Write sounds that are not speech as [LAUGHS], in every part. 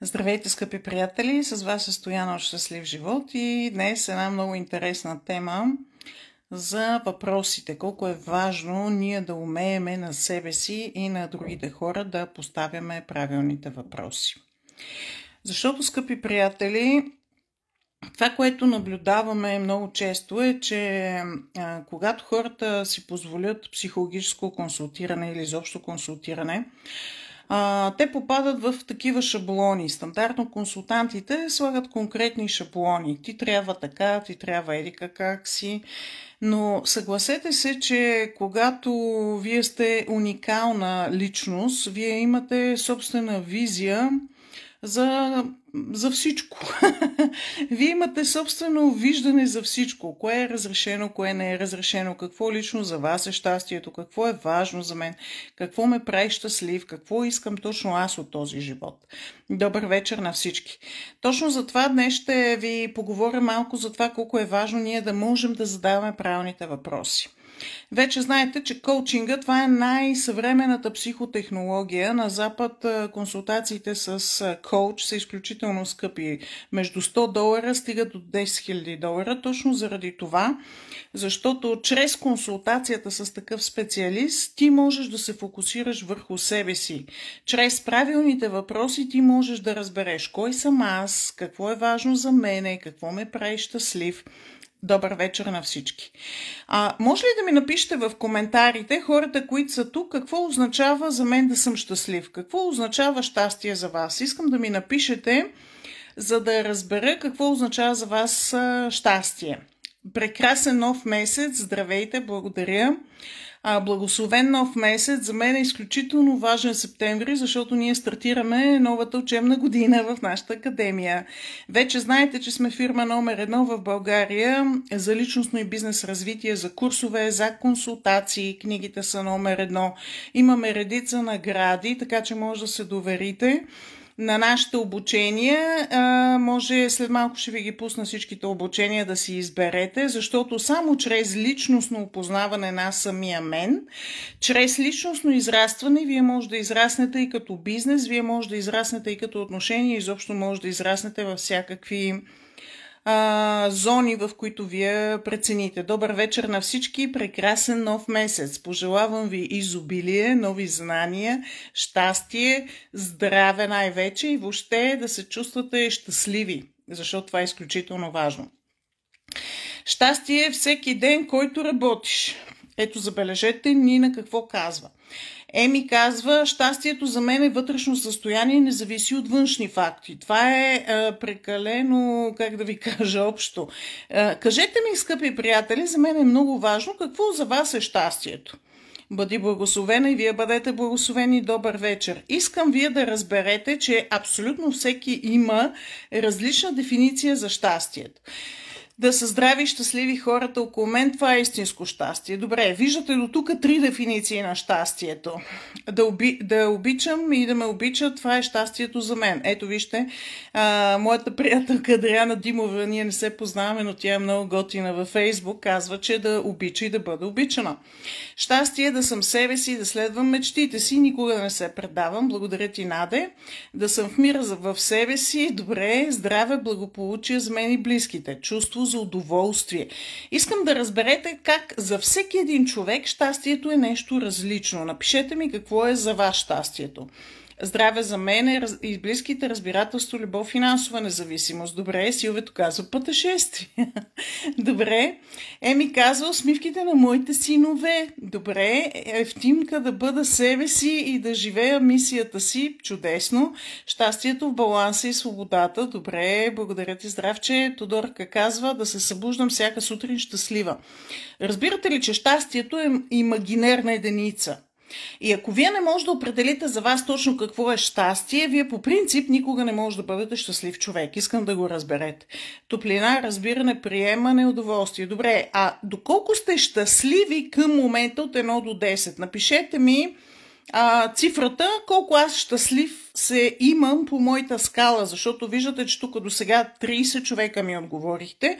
Здравейте, скъпи приятели! С вас е от Щастлив живот и днес една много интересна тема за въпросите. Колко е важно ние да умееме на себе си и на другите хора да поставяме правилните въпроси. Защото, скъпи приятели, това, което наблюдаваме много често е, че а, когато хората си позволят психологическо консултиране или изобщо консултиране, а, те попадат в такива шаблони. Стандартно консултантите слагат конкретни шаблони. Ти трябва така, ти трябва едика как си. Но съгласете се, че когато вие сте уникална личност, вие имате собствена визия за за всичко. [LAUGHS] Вие имате собствено виждане за всичко. Кое е разрешено, кое не е разрешено, какво лично за вас е щастието, какво е важно за мен, какво ме прави щастлив, какво искам точно аз от този живот. Добър вечер на всички. Точно за това днес ще ви поговоря малко за това колко е важно ние да можем да задаваме правилните въпроси. Вече знаете, че коучинга това е най-съвременната психотехнология. На Запад консултациите с коуч са изключително скъпи. Между 100 долара стига до 10 000 долара. Точно заради това, защото чрез консултацията с такъв специалист ти можеш да се фокусираш върху себе си. Чрез правилните въпроси ти можеш да разбереш кой съм аз, какво е важно за мене, какво ме прави щастлив – Добър вечер на всички. А, може ли да ми напишете в коментарите, хората, които са тук, какво означава за мен да съм щастлив? Какво означава щастие за вас? Искам да ми напишете, за да разбера какво означава за вас а, щастие. Прекрасен нов месец! Здравейте! Благодаря! А, благословен нов месец! За мен е изключително важен септември, защото ние стартираме новата учебна година в нашата академия. Вече знаете, че сме фирма номер едно в България за личностно и бизнес развитие, за курсове, за консултации. Книгите са номер едно. Имаме редица награди, така че може да се доверите на нашите обучения. А, може след малко ще ви ги пусна всичките обучения да си изберете, защото само чрез личностно опознаване на самия мен, чрез личностно израстване, вие може да израснете и като бизнес, вие може да израснете и като отношения, изобщо може да израснете във всякакви а, зони, в които вие прецените. Добър вечер на всички, прекрасен нов месец. Пожелавам ви изобилие, нови знания, щастие, здраве най-вече и въобще да се чувствате щастливи, защото това е изключително важно. Щастие е всеки ден, който работиш. Ето забележете ни на какво казва. Еми казва, щастието за мен е вътрешно състояние, не зависи от външни факти. Това е а, е, прекалено, как да ви кажа, общо. А, е, кажете ми, скъпи приятели, за мен е много важно какво за вас е щастието. Бъди благословена и вие бъдете благословени. Добър вечер. Искам вие да разберете, че абсолютно всеки има различна дефиниция за щастието да са здрави и щастливи хората около мен, това е истинско щастие. Добре, виждате до тук три дефиниции на щастието. Да, оби, да обичам и да ме обича, това е щастието за мен. Ето вижте, а, моята приятелка Адриана Димова, ние не се познаваме, но тя е много готина във Фейсбук, казва, че да обича и да бъда обичана. Щастие е да съм себе си, да следвам мечтите си, никога да не се предавам. Благодаря ти, Наде. Да съм в мира в себе си, добре, здраве, благополучие за мен и близките. Чувство за удоволствие. Искам да разберете как за всеки един човек щастието е нещо различно. Напишете ми какво е за вас щастието. Здраве за мен е раз... и близките, разбирателство, любов, финансова независимост. Добре, Силвето казва пътешествие. [LAUGHS] Добре. Еми казва усмивките на моите синове. Добре, Евтимка да бъда себе си и да живея мисията си. Чудесно. Щастието в баланса и свободата. Добре, благодаря ти здравче. Тодорка казва да се събуждам всяка сутрин щастлива. Разбирате ли, че щастието е имагинерна единица – и ако вие не можете да определите за вас точно какво е щастие, вие по принцип никога не можете да бъдете щастлив човек. Искам да го разберете. Топлина, разбиране, приемане, удоволствие. Добре, а доколко сте щастливи към момента от 1 до 10? Напишете ми а, цифрата, колко аз щастлив се имам по моята скала, защото виждате, че тук до сега 30 човека ми отговорихте.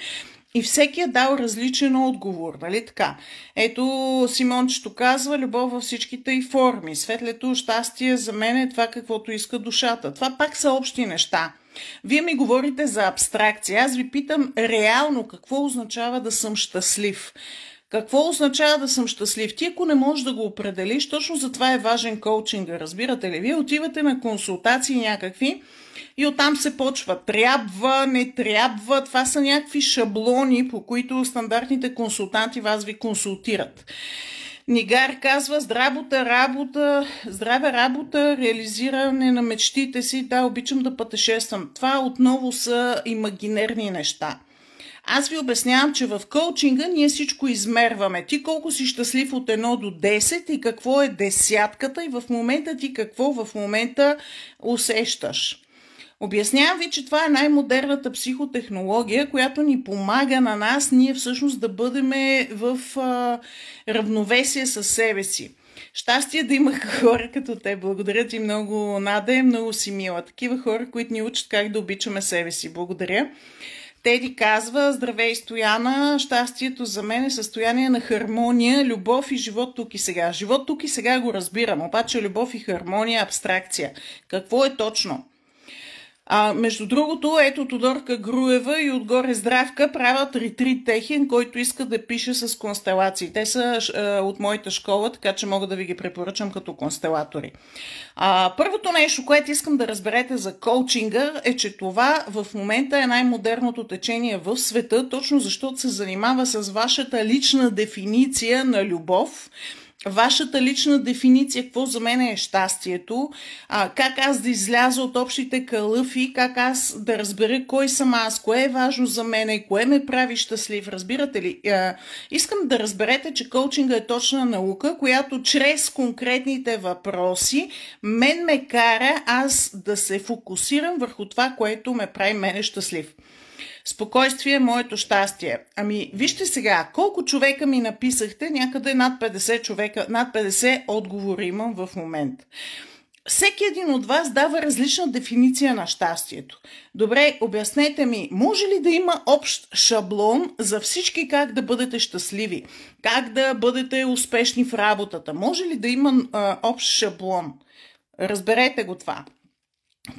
И всеки е дал различен отговор, нали така? Ето Симончето казва любов във всичките и форми. Светлето щастие за мен е това каквото иска душата. Това пак са общи неща. Вие ми говорите за абстракция. Аз ви питам реално какво означава да съм щастлив. Какво означава да съм щастлив? Ти ако не можеш да го определиш, точно за това е важен коучинга, разбирате ли? Вие отивате на консултации някакви и оттам се почва трябва, не трябва. Това са някакви шаблони, по които стандартните консултанти вас ви консултират. Нигар казва здработа, работа, здраве работа, реализиране на мечтите си. Да, обичам да пътешествам. Това отново са имагинерни неща. Аз ви обяснявам, че в коучинга ние всичко измерваме. Ти колко си щастлив от 1 до 10 и какво е десятката и в момента ти какво в момента усещаш. Обяснявам ви, че това е най-модерната психотехнология, която ни помага на нас, ние всъщност да бъдем в а, равновесие с себе си. Щастие да има хора като те. Благодаря ти много, Нада, е много си мила. Такива хора, които ни учат как да обичаме себе си. Благодаря. Теди казва, здравей Стояна, щастието за мен е състояние на хармония, любов и живот тук и сега. Живот тук и сега го разбирам, обаче любов и хармония е абстракция. Какво е точно? А, между другото, ето Тодорка Груева и отгоре Здравка правят ретрит техен, който иска да пише с констелации. Те са а, от моята школа, така че мога да ви ги препоръчам като констелатори. А, първото нещо, което искам да разберете за коучинга е, че това в момента е най-модерното течение в света, точно защото се занимава с вашата лична дефиниция на любов – вашата лична дефиниция, какво за мен е щастието, а, как аз да изляза от общите калъфи, как аз да разбера кой съм аз, кое е важно за мен и кое ме прави щастлив, разбирате ли? А, искам да разберете, че коучинга е точна наука, която чрез конкретните въпроси мен ме кара аз да се фокусирам върху това, което ме прави мене щастлив. Спокойствие е моето щастие. Ами, вижте сега, колко човека ми написахте, някъде над 50 човека, над 50 отговори имам в момента. Всеки един от вас дава различна дефиниция на щастието. Добре, обяснете ми, може ли да има общ шаблон за всички как да бъдете щастливи? Как да бъдете успешни в работата? Може ли да има а, общ шаблон? Разберете го това.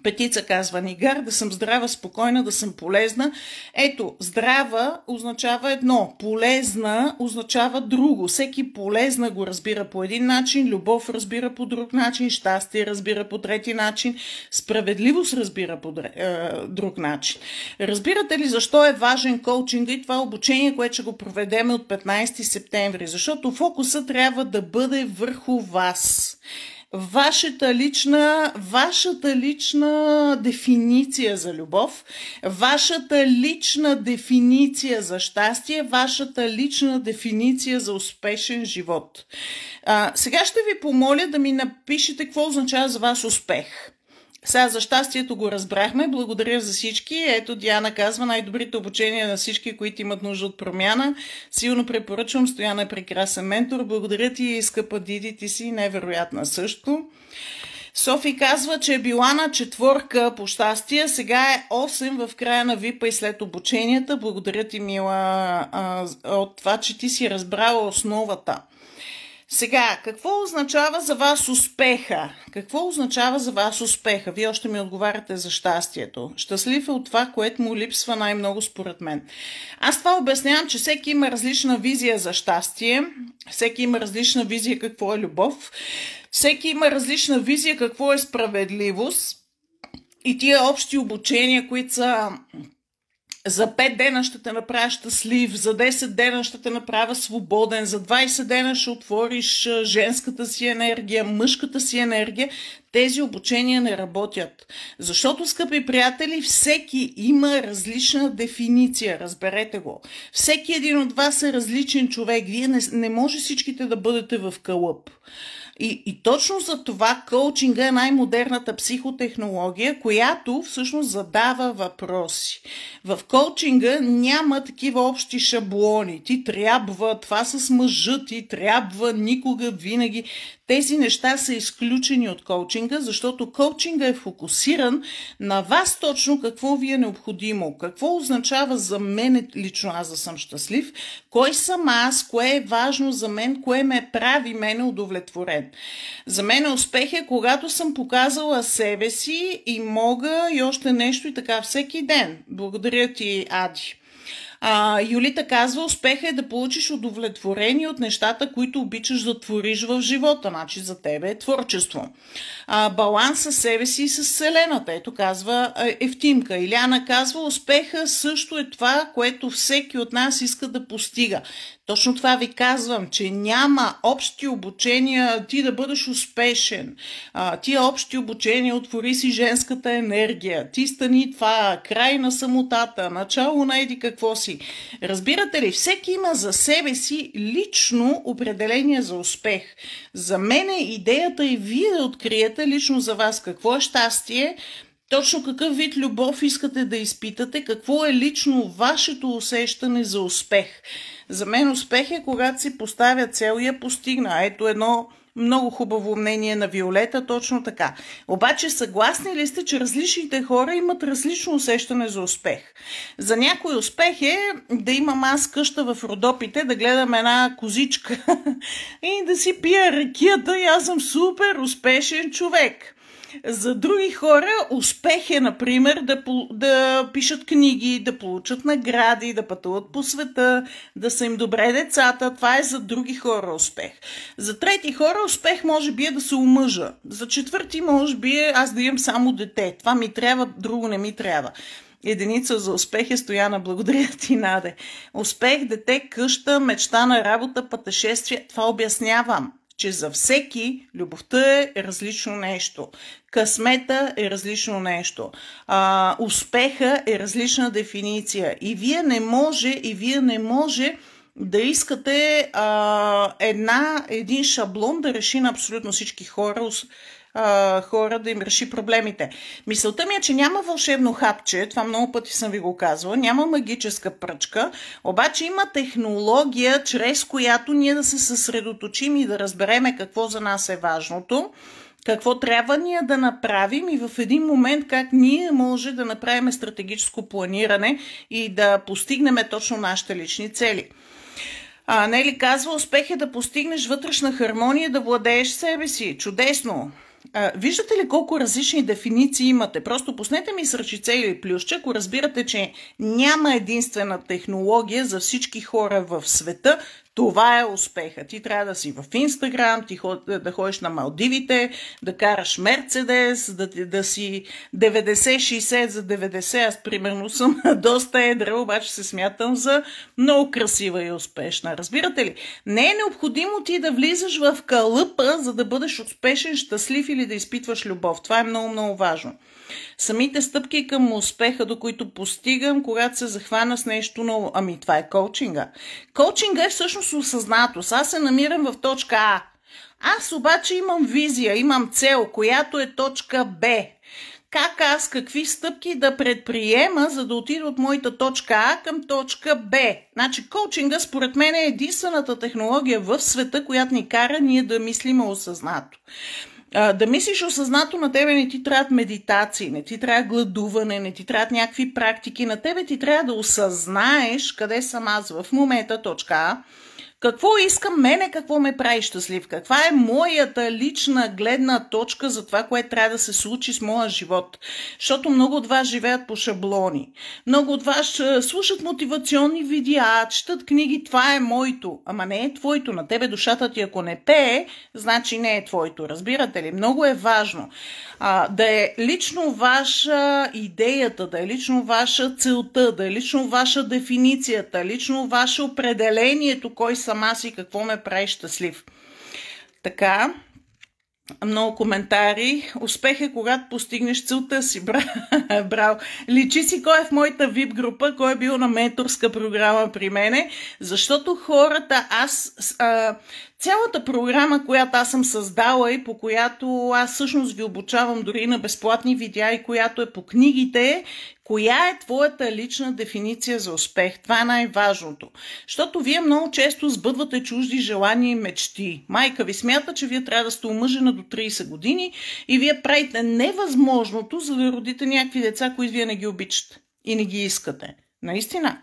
Петица казва Нигар, да съм здрава, спокойна, да съм полезна. Ето, здрава означава едно, полезна означава друго. Всеки полезна го разбира по един начин, любов разбира по друг начин, щастие разбира по трети начин, справедливост разбира по е, друг начин. Разбирате ли защо е важен коучинг и това обучение, което ще го проведеме от 15 септември? Защото фокуса трябва да бъде върху вас вашата лична, вашата лична дефиниция за любов, вашата лична дефиниция за щастие, вашата лична дефиниция за успешен живот. А, сега ще ви помоля да ми напишете какво означава за вас успех. Сега за щастието го разбрахме. Благодаря за всички. Ето Диана казва най-добрите обучения на всички, които имат нужда от промяна. Силно препоръчвам. Стояна е прекрасен ментор. Благодаря ти, скъпа Диди, ти си невероятна също. Софи казва, че е била на четворка по щастие, сега е 8 в края на ВИПа и след обученията. Благодаря ти, мила, от това, че ти си разбрала основата. Сега, какво означава за вас успеха? Какво означава за вас успеха? Вие още ми отговаряте за щастието. Щастлив е от това, което му липсва най-много според мен. Аз това обяснявам, че всеки има различна визия за щастие, всеки има различна визия какво е любов, всеки има различна визия какво е справедливост и тия общи обучения, които са за 5 дена ще те направя щастлив, за 10 дена ще те направя свободен, за 20 дена ще отвориш женската си енергия, мъжката си енергия, тези обучения не работят. Защото, скъпи приятели, всеки има различна дефиниция, разберете го. Всеки един от вас е различен човек. Вие не, не може всичките да бъдете в кълъп. И, и точно за това коучинга е най-модерната психотехнология, която всъщност задава въпроси. В коучинга няма такива общи шаблони. Ти трябва, това с мъжът, ти, трябва, никога, винаги. Тези неща са изключени от коучинга, защото коучинга е фокусиран на вас точно какво ви е необходимо. Какво означава за мен лично аз да съм щастлив, кой съм аз, кое е важно за мен, кое ме прави мен удовлетворен. За мен успех е когато съм показала себе си и мога и още нещо и така всеки ден. Благодаря ти, Ади. А, Юлита казва, успеха е да получиш удовлетворение от нещата, които обичаш да твориш в живота. Значи за тебе е творчество. А, баланс с себе си и с Вселената. Ето казва Евтимка. Иляна казва, успеха също е това, което всеки от нас иска да постига. Точно това ви казвам, че няма общи обучения ти да бъдеш успешен. А, тия общи обучения отвори си женската енергия. Ти стани това, край на самотата, начало на еди какво си. Разбирате ли, всеки има за себе си лично определение за успех. За мен идеята и вие да откриете лично за вас какво е щастие, точно какъв вид любов искате да изпитате, какво е лично вашето усещане за успех. За мен успех е, когато си поставя цел и я постигна. Ето едно много хубаво мнение на Виолета, точно така. Обаче съгласни ли сте, че различните хора имат различно усещане за успех? За някой успех е да имам аз къща в Родопите, да гледам една козичка [LAUGHS] и да си пия ракията и аз съм супер успешен човек. За други хора успех е, например, да, да пишат книги, да получат награди, да пътуват по света, да са им добре децата. Това е за други хора успех. За трети хора успех може би е да се омъжа. За четвърти може би е аз да имам само дете. Това ми трябва, друго не ми трябва. Единица за успех е Стояна. Благодаря ти, Наде. Успех, дете, къща, мечта на работа, пътешествие. Това обяснявам че за всеки любовта е различно нещо. Късмета е различно нещо. А, успеха е различна дефиниция. И вие не може, и вие не може да искате а, една, един шаблон да реши на абсолютно всички хора, а, хора да им реши проблемите. Мисълта ми е, че няма вълшебно хапче, това много пъти съм ви го казвала, няма магическа пръчка, обаче има технология, чрез която ние да се съсредоточим и да разбереме какво за нас е важното какво трябва ние да направим и в един момент как ние може да направим стратегическо планиране и да постигнем точно нашите лични цели. А, Нели казва, успех е да постигнеш вътрешна хармония, да владееш себе си. Чудесно! А, виждате ли колко различни дефиниции имате? Просто пуснете ми сръчице или плюсче, ако разбирате, че няма единствена технология за всички хора в света, това е успеха. Ти трябва да си в Инстаграм, ти ход, да ходиш на Малдивите, да караш Мерцедес, да, да си 90-60 за 90. Аз примерно съм [LAUGHS] доста едра, обаче се смятам за много красива и успешна. Разбирате ли? Не е необходимо ти да влизаш в калъпа, за да бъдеш успешен, щастлив или да изпитваш любов. Това е много-много важно. Самите стъпки към успеха, до които постигам, когато се захвана с нещо ново. Ами това е коучинга. Коучинга е всъщност осъзнато. Аз се намирам в точка А. Аз обаче имам визия, имам цел, която е точка Б как аз какви стъпки да предприема, за да отида от моята точка А към точка Б. Значи коучинга според мен е единствената технология в света, която ни кара ние да мислиме осъзнато. А, да мислиш осъзнато на тебе не ти трябват медитации, не ти трябва гладуване, не ти трябват някакви практики. На тебе ти трябва да осъзнаеш къде съм аз в момента, точка А, какво искам мене, какво ме прави щастлив? Каква е моята лична гледна точка за това, което трябва да се случи с моя живот? Защото много от вас живеят по шаблони. Много от вас е, слушат мотивационни видеа, четат книги, това е моето. Ама не е твоето. На тебе душата ти, ако не пее, значи не е твоето. Разбирате ли? Много е важно а, да е лично ваша идеята, да е лично ваша целта, да е лично ваша дефиницията, лично ваше определението, кой са съм аз и какво ме прави щастлив. Така, много коментари. Успех е когато постигнеш целта си. Бра... [LAUGHS] Браво! Личи си кой е в моята VIP група, кой е бил на менторска програма при мене, защото хората, аз а, Цялата програма, която аз съм създала и по която аз всъщност ви обучавам дори на безплатни видеа и която е по книгите, коя е твоята лична дефиниция за успех? Това е най-важното. Защото вие много често сбъдвате чужди желания и мечти. Майка ви смята, че вие трябва да сте омъжена до 30 години и вие правите невъзможното, за да родите някакви деца, които вие не ги обичате и не ги искате. Наистина.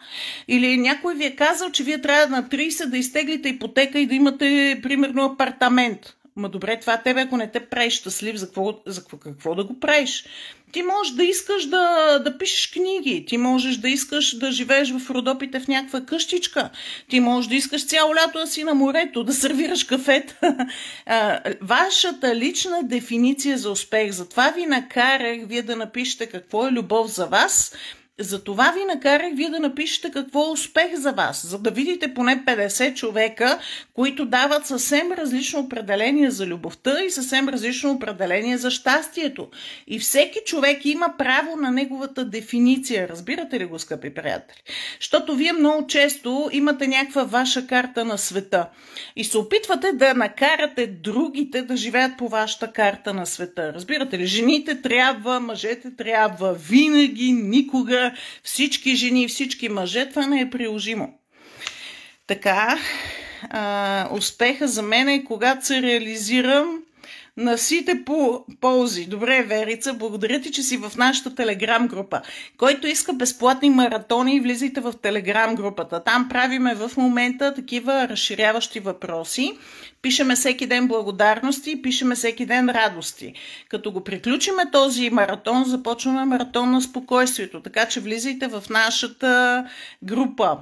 Или някой ви е казал, че вие трябва на 30 да изтеглите ипотека и да имате, примерно, апартамент. Ма добре, това тебе, ако не те прави щастлив, за какво, за какво, какво да го правиш? Ти можеш да искаш да, да пишеш книги, ти можеш да искаш да живееш в родопите в някаква къщичка, ти можеш да искаш цяло лято да си на морето, да сервираш кафета. [LAUGHS] Вашата лична дефиниция за успех, затова ви накарах вие да напишете какво е любов за вас – затова ви накарах вие да напишете какво е успех за вас, за да видите поне 50 човека, които дават съвсем различно определение за любовта и съвсем различно определение за щастието. И всеки човек има право на неговата дефиниция. Разбирате ли го, скъпи приятели? Защото вие много често имате някаква ваша карта на света и се опитвате да накарате другите да живеят по вашата карта на света. Разбирате ли? Жените трябва, мъжете трябва, винаги, никога всички жени и всички мъже, това не е приложимо. Така, а, успеха за мен е когато се реализирам на сите по ползи. Добре, Верица, благодаря ти, че си в нашата телеграм група. Който иска безплатни маратони, влизайте в телеграм групата. Там правиме в момента такива разширяващи въпроси. Пишеме всеки ден благодарности и пишеме всеки ден радости. Като го приключиме този маратон, започваме маратон на спокойствието, така че влизайте в нашата група.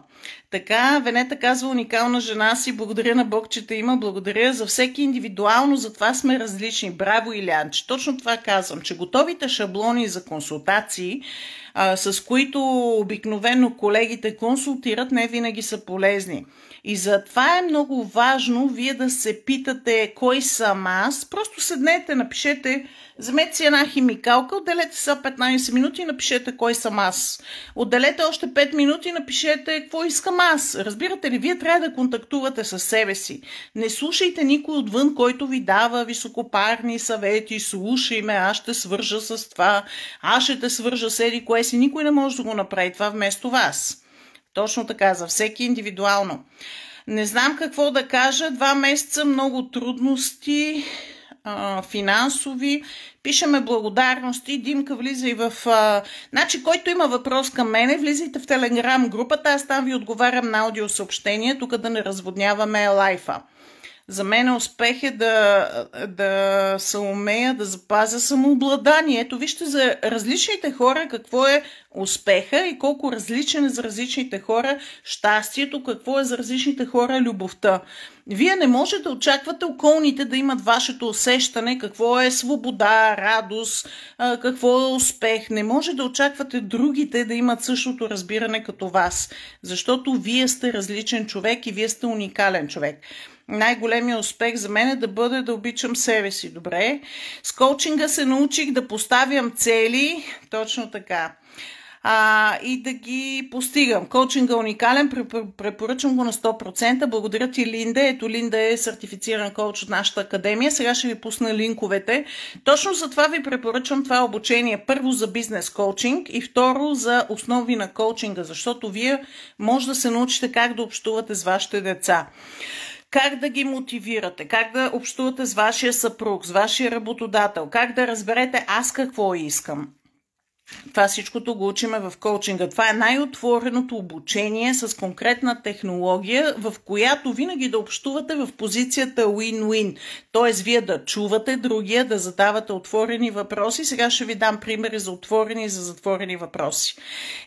Така, Венета казва уникална жена си, благодаря на Бог, че те има, благодаря за всеки индивидуално, за това сме различни. Браво, че Точно това казвам, че готовите шаблони за консултации, а, с които обикновено колегите консултират, не винаги са полезни. И затова е много важно вие да се питате кой съм аз. Просто седнете, напишете, вземете си една химикалка, отделете са 15 минути и напишете кой съм аз. Отделете още 5 минути и напишете какво искам аз. Разбирате ли, вие трябва да контактувате с себе си. Не слушайте никой отвън, който ви дава високопарни съвети, слушай ме, аз ще свържа с това, аз ще те свържа с еди кое си. Никой не може да го направи това вместо вас. Точно така, за всеки индивидуално. Не знам какво да кажа. Два месеца много трудности, финансови. Пишеме благодарности. Димка влиза и в... Значи, който има въпрос към мене, влизайте в телеграм групата. Аз там ви отговарям на аудиосъобщение, тук да не разводняваме лайфа. За мен успех е да, да се умея да запазя самообладание. Ето вижте за различните хора какво е успеха и колко различен е за различните хора щастието, какво е за различните хора любовта. Вие не можете да очаквате околните да имат вашето усещане какво е свобода, радост, какво е успех. Не може да очаквате другите да имат същото разбиране като вас, защото вие сте различен човек и вие сте уникален човек най-големия успех за мен е да бъде да обичам себе си. Добре. С коучинга се научих да поставям цели, точно така, а, и да ги постигам. Коучинга е уникален, препоръчвам го на 100%. Благодаря ти, Линда. Ето, Линда е сертифициран коуч от нашата академия. Сега ще ви пусна линковете. Точно за това ви препоръчвам това обучение. Първо за бизнес коучинг и второ за основи на коучинга, защото вие може да се научите как да общувате с вашите деца как да ги мотивирате, как да общувате с вашия съпруг, с вашия работодател, как да разберете аз какво искам. Това всичкото го учиме в коучинга. Това е най-отвореното обучение с конкретна технология, в която винаги да общувате в позицията win-win. Тоест, вие да чувате другия, да задавате отворени въпроси. Сега ще ви дам примери за отворени и за затворени въпроси.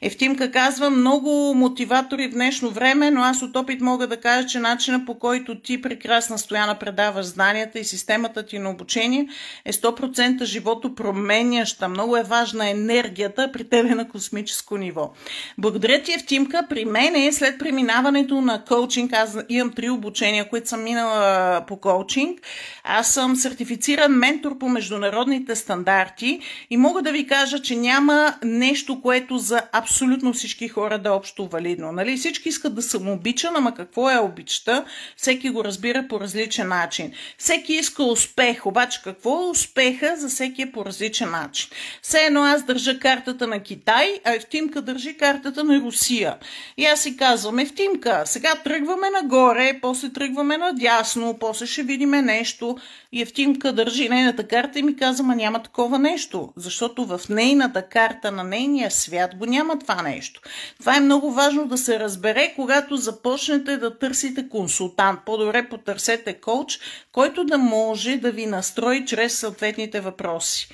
Евтимка казва, много мотиватори в днешно време, но аз от опит мога да кажа, че начина по който ти прекрасна стояна предаваш знанията и системата ти на обучение е 100% живото променяща. Много е важна енергия енергията при тебе на космическо ниво. Благодаря ти, Евтимка. При мен е след преминаването на коучинг, аз имам три обучения, които съм минала по коучинг. Аз съм сертифициран ментор по международните стандарти и мога да ви кажа, че няма нещо, което за абсолютно всички хора да е общо валидно. Нали? Всички искат да съм обичан, ама какво е обичта? Всеки го разбира по различен начин. Всеки иска успех, обаче какво е успеха за всеки е по различен начин. Все едно аз държа картата на Китай, а Евтимка държи картата на Русия. И аз си казвам, Евтимка, сега тръгваме нагоре, после тръгваме надясно, после ще видиме нещо. И Евтимка държи нейната карта и ми каза, ма няма такова нещо, защото в нейната карта на нейния свят го няма това нещо. Това е много важно да се разбере, когато започнете да търсите консултант. По-добре потърсете коуч, който да може да ви настрои чрез съответните въпроси.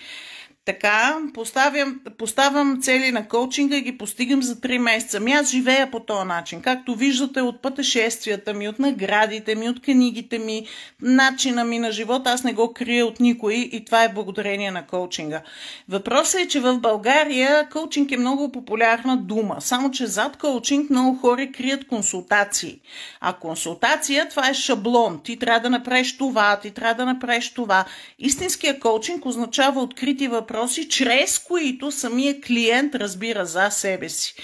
Така, поставям, поставям цели на коучинга и ги постигам за 3 месеца. Ми аз живея по този начин. Както виждате от пътешествията ми, от наградите ми, от книгите ми, начина ми на живота, аз не го крия от никой и това е благодарение на коучинга. Въпросът е, че в България коучинг е много популярна дума. Само, че зад коучинг много хора крият консултации. А консултация това е шаблон. Ти трябва да направиш това, ти трябва да направиш това. Истинския коучинг означава открити въпроси въпроси, чрез които самия клиент разбира за себе си.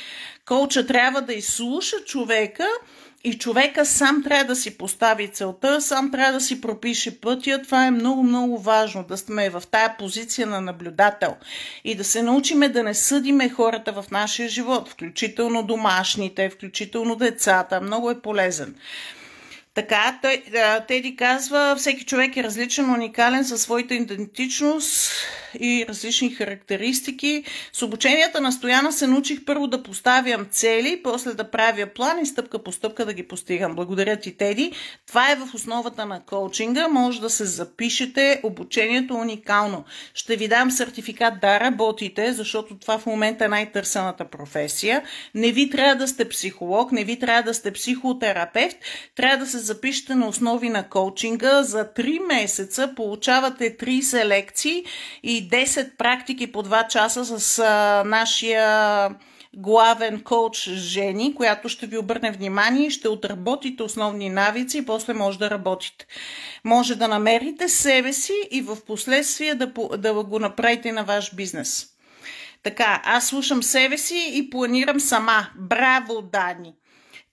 Коуча трябва да изслуша човека и човека сам трябва да си постави целта, сам трябва да си пропише пътя. Това е много, много важно, да сме в тая позиция на наблюдател и да се научиме да не съдиме хората в нашия живот, включително домашните, включително децата. Много е полезен. Така, той, Теди казва, всеки човек е различен, уникален със своята идентичност и различни характеристики. С обученията на Стояна се научих първо да поставям цели, после да правя план и стъпка по стъпка да ги постигам. Благодаря ти, Теди. Това е в основата на коучинга. Може да се запишете обучението е уникално. Ще ви дам сертификат да работите, защото това в момента е най-търсената професия. Не ви трябва да сте психолог, не ви трябва да сте психотерапевт, трябва да се се запишете на основи на коучинга. За 3 месеца получавате 30 лекции и 10 практики по 2 часа с а, нашия главен коуч Жени, която ще ви обърне внимание и ще отработите основни навици и после може да работите. Може да намерите себе си и в последствие да, да го направите на ваш бизнес. Така, аз слушам себе си и планирам сама. Браво, Дани!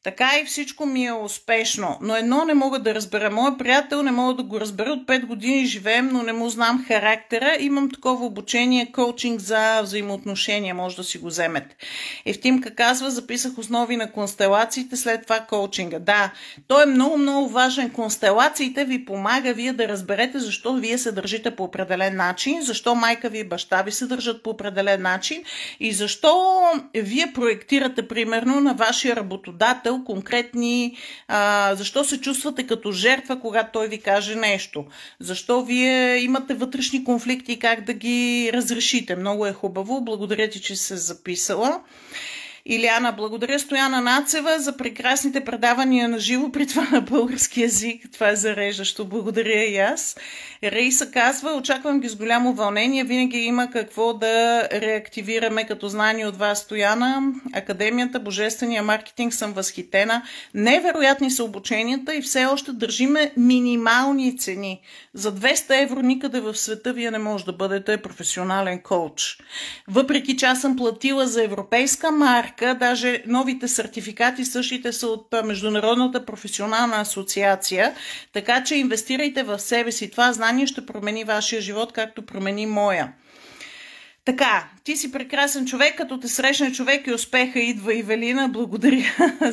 Така и всичко ми е успешно. Но едно не мога да разбера. Моя приятел не мога да го разбера. От 5 години живеем, но не му знам характера. Имам такова обучение, коучинг за взаимоотношения. Може да си го вземете. Евтимка казва, записах основи на констелациите, след това коучинга. Да, той е много, много важен. Констелациите ви помага вие да разберете защо вие се държите по определен начин, защо майка ви и баща ви се държат по определен начин и защо вие проектирате, примерно, на вашия работодател цел, конкретни, а, защо се чувствате като жертва, когато той ви каже нещо, защо вие имате вътрешни конфликти и как да ги разрешите. Много е хубаво. Благодаря ти, че се записала. Иляна. Благодаря Стояна Нацева за прекрасните предавания на живо, при това на български язик. Това е зареждащо. Благодаря и аз. Рейса казва, очаквам ги с голямо вълнение. Винаги има какво да реактивираме като знание от вас, Стояна. Академията, Божествения маркетинг съм възхитена. Невероятни са обученията и все още държиме минимални цени. За 200 евро никъде в света вие не може да бъдете професионален коуч. Въпреки че аз съм платила за европейска марка, мярка, даже новите сертификати същите са от Международната професионална асоциация, така че инвестирайте в себе си. Това знание ще промени вашия живот, както промени моя. Така, ти си прекрасен човек, като те срещна човек и успеха идва Ивелина. Благодаря,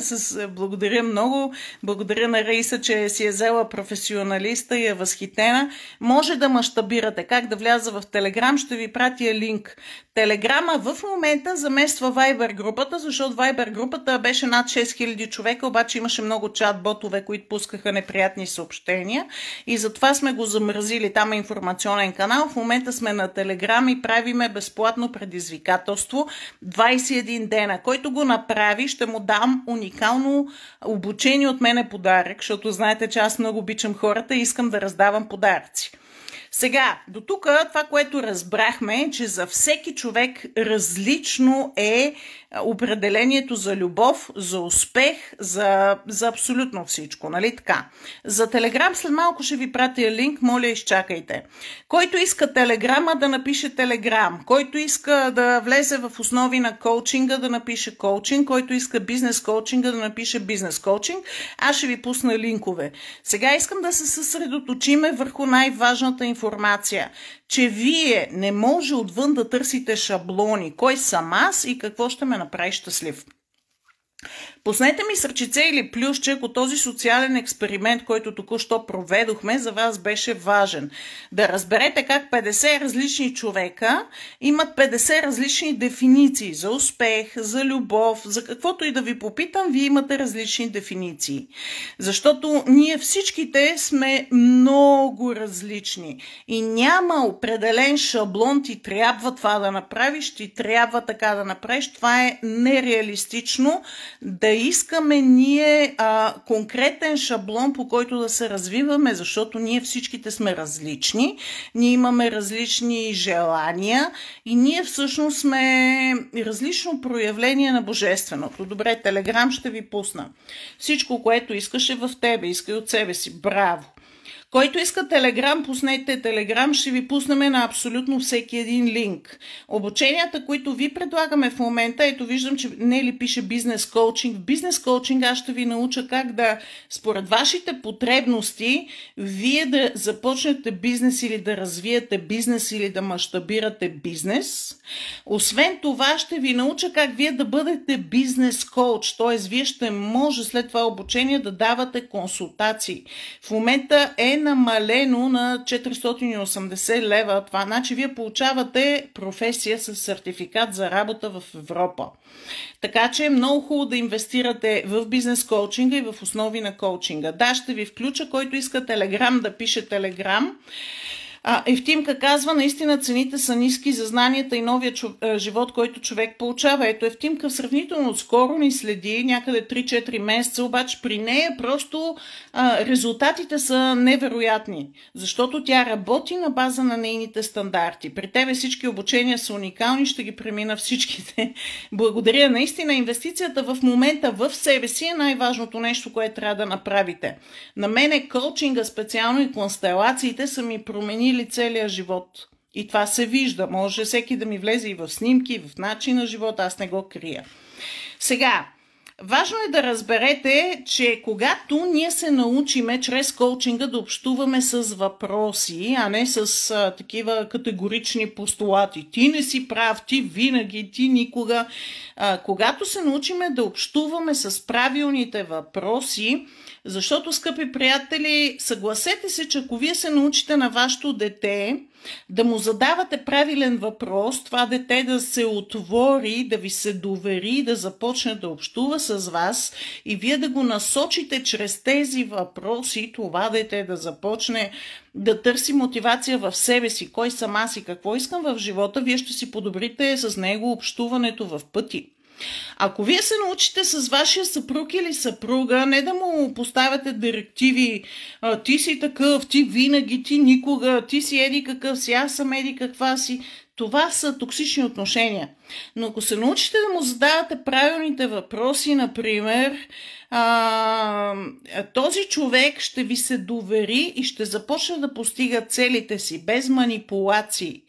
[LAUGHS] с, благодаря много. Благодаря на Раиса, че си е взела професионалиста и е възхитена. Може да мащабирате как да вляза в Телеграм, ще ви пратя линк. Телеграма в момента замества Viber групата, защото Viber групата беше над 6000 човека, обаче имаше много чат-ботове, които пускаха неприятни съобщения и затова сме го замразили. Там е информационен канал. В момента сме на Телеграм и правиме безплатно предизвикателство 21 дена. Който го направи, ще му дам уникално обучение от мене подарък, защото знаете, че аз много обичам хората и искам да раздавам подаръци. Сега, до тук това, което разбрахме, е, че за всеки човек различно е определението за любов, за успех, за, за абсолютно всичко, нали така? За Телеграм след малко ще ви пратя линк, моля изчакайте. Който иска Телеграма да напише Телеграм, който иска да влезе в основи на коучинга да напише коучинг, който иска бизнес коучинга да напише бизнес коучинг, аз ще ви пусна линкове. Сега искам да се съсредоточиме върху най-важната информация, че вие не може отвън да търсите шаблони, кой съм аз и какво ще ме направи щастлив. Поснете ми сърчице или плюсче, ако този социален експеримент, който току-що проведохме, за вас беше важен. Да разберете как 50 различни човека имат 50 различни дефиниции за успех, за любов, за каквото и да ви попитам, вие имате различни дефиниции. Защото ние всичките сме много различни и няма определен шаблон, ти трябва това да направиш, ти трябва така да направиш. Това е нереалистично да искаме ние а, конкретен шаблон, по който да се развиваме, защото ние всичките сме различни, ние имаме различни желания и ние всъщност сме различно проявление на Божественото. Добре, Телеграм ще ви пусна. Всичко, което искаше в тебе, иска и от себе си. Браво! Който иска Телеграм, пуснете Телеграм, ще ви пуснем на абсолютно всеки един линк. Обученията, които ви предлагаме в момента, ето виждам, че не ли пише бизнес коучинг. В бизнес коучинг аз ще ви науча как да, според вашите потребности, вие да започнете бизнес или да развиете бизнес или да мащабирате бизнес. Освен това, ще ви науча как вие да бъдете бизнес коуч, т.е. вие ще може след това обучение да давате консултации. В момента е намалено на 480 лева. Това значи вие получавате професия с сертификат за работа в Европа. Така че е много хубаво да инвестирате в бизнес коучинга и в основи на коучинга. Да, ще ви включа, който иска Телеграм да пише Телеграм. Telegram а, Евтимка казва, наистина цените са ниски за знанията и новия чу, е, живот, който човек получава. Ето Евтимка сравнително скоро ни следи, някъде 3-4 месеца, обаче при нея просто а, резултатите са невероятни, защото тя работи на база на нейните стандарти. При тебе всички обучения са уникални, ще ги премина всичките. [LAUGHS] Благодаря. Наистина инвестицията в момента в себе си е най-важното нещо, което трябва да направите. На е коучинга специално и констелациите са ми променили променили целия живот. И това се вижда. Може всеки да ми влезе и в снимки, и в начин на живота. Аз не го крия. Сега, Важно е да разберете, че когато ние се научиме чрез коучинга да общуваме с въпроси, а не с а, такива категорични постулати, ти не си прав, ти винаги, ти никога, а, когато се научиме да общуваме с правилните въпроси, защото, скъпи приятели, съгласете се, че ако вие се научите на вашето дете, да му задавате правилен въпрос, това дете да се отвори, да ви се довери, да започне да общува с вас и вие да го насочите чрез тези въпроси, това дете да започне да търси мотивация в себе си, кой съм аз и какво искам в живота, вие ще си подобрите с него общуването в пъти. Ако вие се научите с вашия съпруг или съпруга, не да му поставяте директиви, ти си такъв, ти винаги, ти никога, ти си еди какъв си, аз съм еди каква си, това са токсични отношения. Но ако се научите да му задавате правилните въпроси, например, а, този човек ще ви се довери и ще започне да постига целите си без манипулации,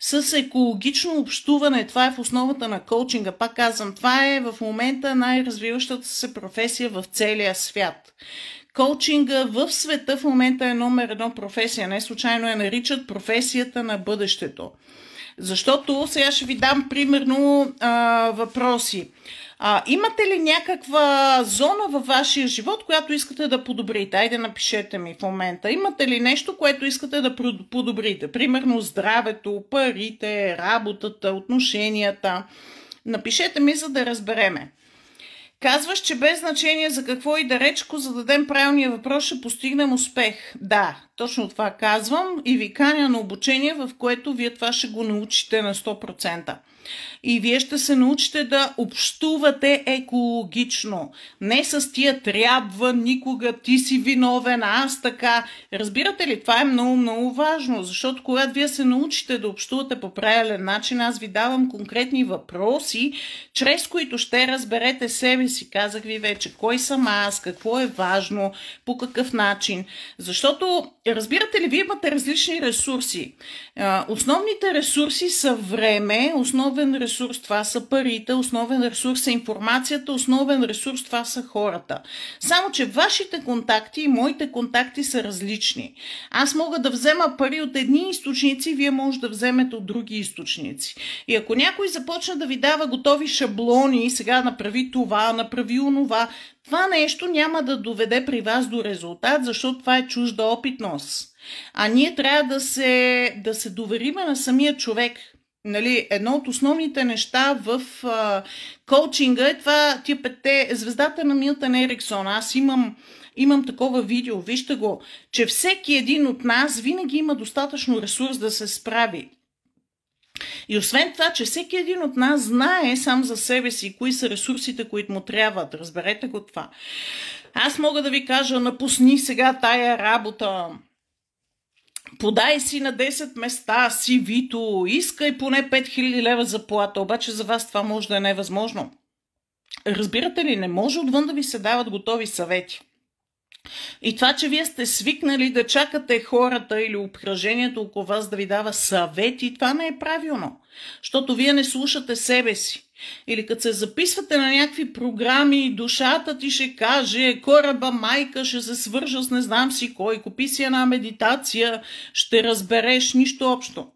с екологично общуване. Това е в основата на коучинга. Пак казвам, това е в момента най-развиващата се професия в целия свят. Коучинга в света в момента е номер едно професия. Не случайно я наричат професията на бъдещето. Защото сега ще ви дам примерно а, въпроси. А, имате ли някаква зона във вашия живот, която искате да подобрите? Айде напишете ми в момента. Имате ли нещо, което искате да подобрите? Примерно здравето, парите, работата, отношенията. Напишете ми, за да разбереме. Казваш, че без значение за какво и да реч, ако зададем правилния въпрос, ще постигнем успех. Да, точно това казвам и ви каня на обучение, в което вие това ще го научите на 100% и вие ще се научите да общувате екологично. Не с тия трябва, никога ти си виновен, аз така. Разбирате ли, това е много, много важно, защото когато вие се научите да общувате по правилен начин, аз ви давам конкретни въпроси, чрез които ще разберете себе си. Казах ви вече, кой съм аз, какво е важно, по какъв начин. Защото, разбирате ли, вие имате различни ресурси. Основните ресурси са време, основните основен ресурс това са парите, основен ресурс е информацията, основен ресурс това са хората. Само, че вашите контакти и моите контакти са различни. Аз мога да взема пари от едни източници, вие може да вземете от други източници. И ако някой започне да ви дава готови шаблони, сега направи това, направи онова, това нещо няма да доведе при вас до резултат, защото това е чужда опитност. А ние трябва да се, да се довериме на самия човек, Нали, едно от основните неща в а, коучинга е това, тия петте, звездата на Милтън Ериксон. Аз имам, имам такова видео, вижте го, че всеки един от нас винаги има достатъчно ресурс да се справи. И освен това, че всеки един от нас знае сам за себе си кои са ресурсите, които му трябват. Разберете го това. Аз мога да ви кажа, напусни сега тая работа, Подай си на 10 места си Вито, искай поне 5000 лева заплата, обаче за вас това може да е невъзможно. Разбирате ли, не може отвън да ви се дават готови съвети. И това, че вие сте свикнали да чакате хората или обкръжението около вас да ви дава съвети, това не е правилно. Защото вие не слушате себе си. Или като се записвате на някакви програми, душата ти ще каже, кораба майка ще се свържа с не знам си кой, купи си една медитация, ще разбереш нищо общо